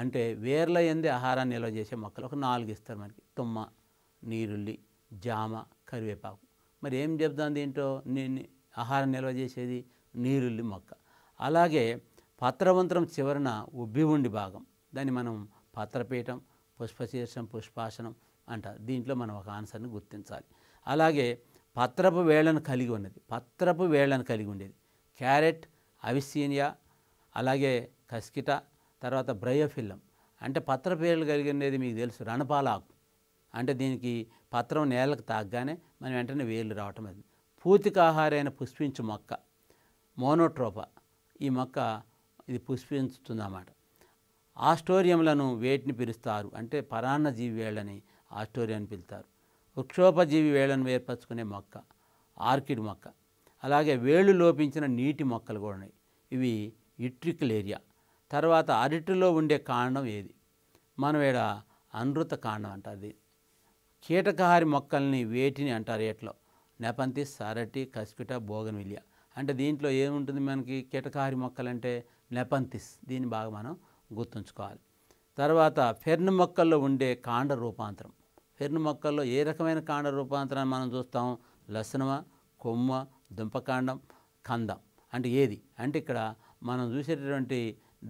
[SPEAKER 1] అంటే వేర్ల ఎందు ఆహారాన్ని నిల్వ చేసే మొక్కలు ఒక నాలుగు ఇస్తారు మనకి తుమ్మ నీరుల్లి జామ కరివేపాకు మరి ఏం చెప్తాను దీంట్లో ఆహారం నిల్వ చేసేది నీరుల్లి మొక్క అలాగే పత్రవంతరం చివరన ఉబ్బి ఉండి భాగం దాన్ని మనం పత్రపీఠం పుష్పశీర్షం పుష్పాసనం అంటారు దీంట్లో మనం ఒక ఆన్సర్ని గుర్తించాలి అలాగే పత్రపు వేళ్లను కలిగి ఉన్నది పత్రపు వేళ్లను కలిగి ఉండేది క్యారెట్ అవిసీనియా అలాగే కస్కిట తర్వాత బ్రయోఫిల్లం అంటే పత్రపేళ్ళు కలిగి ఉండేది మీకు తెలుసు రణపాలాకు అంటే దీనికి పత్రం నేలకు తాగ్గానే మనం వెంటనే వేలు రావటం అది పూతికాహారైన పుష్పించు మొక్క మోనోట్రోపా ఈ మొక్క ఇది పుష్పించుతుందన్నమాట ఆస్టోరియంలను వేటిని పిలుస్తారు అంటే పరాన్నజీవి వేళ్ళని ఆస్టోరియాన్ని పిలుస్తారు వృక్షోపజీవి వేళ్ళను ఏర్పరచుకునే మొక్క ఆర్కిడ్ మొక్క అలాగే వేళ్ళు లోపించిన నీటి మొక్కలు కూడా ఉన్నాయి ఇవి ఏరియా తర్వాత అరటిలో ఉండే కాండం ఏది మనం ఇక్కడ అనృత కాండం అంటారు కీటకహారి మొక్కల్ని వేటిని అంటారు ఎట్లో నెపంతి సారటి భోగన్ విలియ అంటే దీంట్లో ఏముంటుంది మనకి కీటకహారి మొక్కలంటే నెపంతిస్ దీన్ని బాగా మనం గుర్తుంచుకోవాలి తర్వాత ఫెర్న్ మొక్కల్లో ఉండే కాండ రూపాంతరం ఫెర్న్ మొక్కల్లో ఏ రకమైన కాండ రూపాంతరాన్ని మనం చూస్తాం లసనమ కొమ్మ దుంపకాండం కందం అంటే ఏది అంటే ఇక్కడ మనం చూసేటటువంటి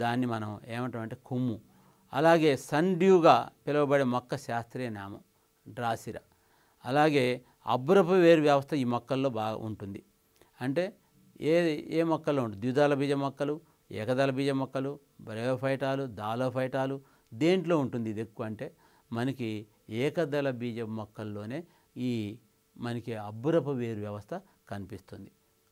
[SPEAKER 1] దాన్ని మనం ఏమంటామంటే కొమ్ము అలాగే డ్యూగా పిలువబడే మొక్క శాస్త్రీయ నామం డ్రాసిర అలాగే అబ్బురపు వేరు వ్యవస్థ ఈ మొక్కల్లో బాగా ఉంటుంది అంటే ఏ ఏ మొక్కలు ఉంటుంది ద్విదళ బీజ మొక్కలు ఏకదళ బీజ మొక్కలు బ్రయోఫైటాలు దాలోఫైటాలు దేంట్లో ఉంటుంది ఇది ఎక్కువ అంటే మనకి ఏకదళ బీజ మొక్కల్లోనే ఈ మనకి అబ్బురపు వేరు వ్యవస్థ కనిపిస్తుంది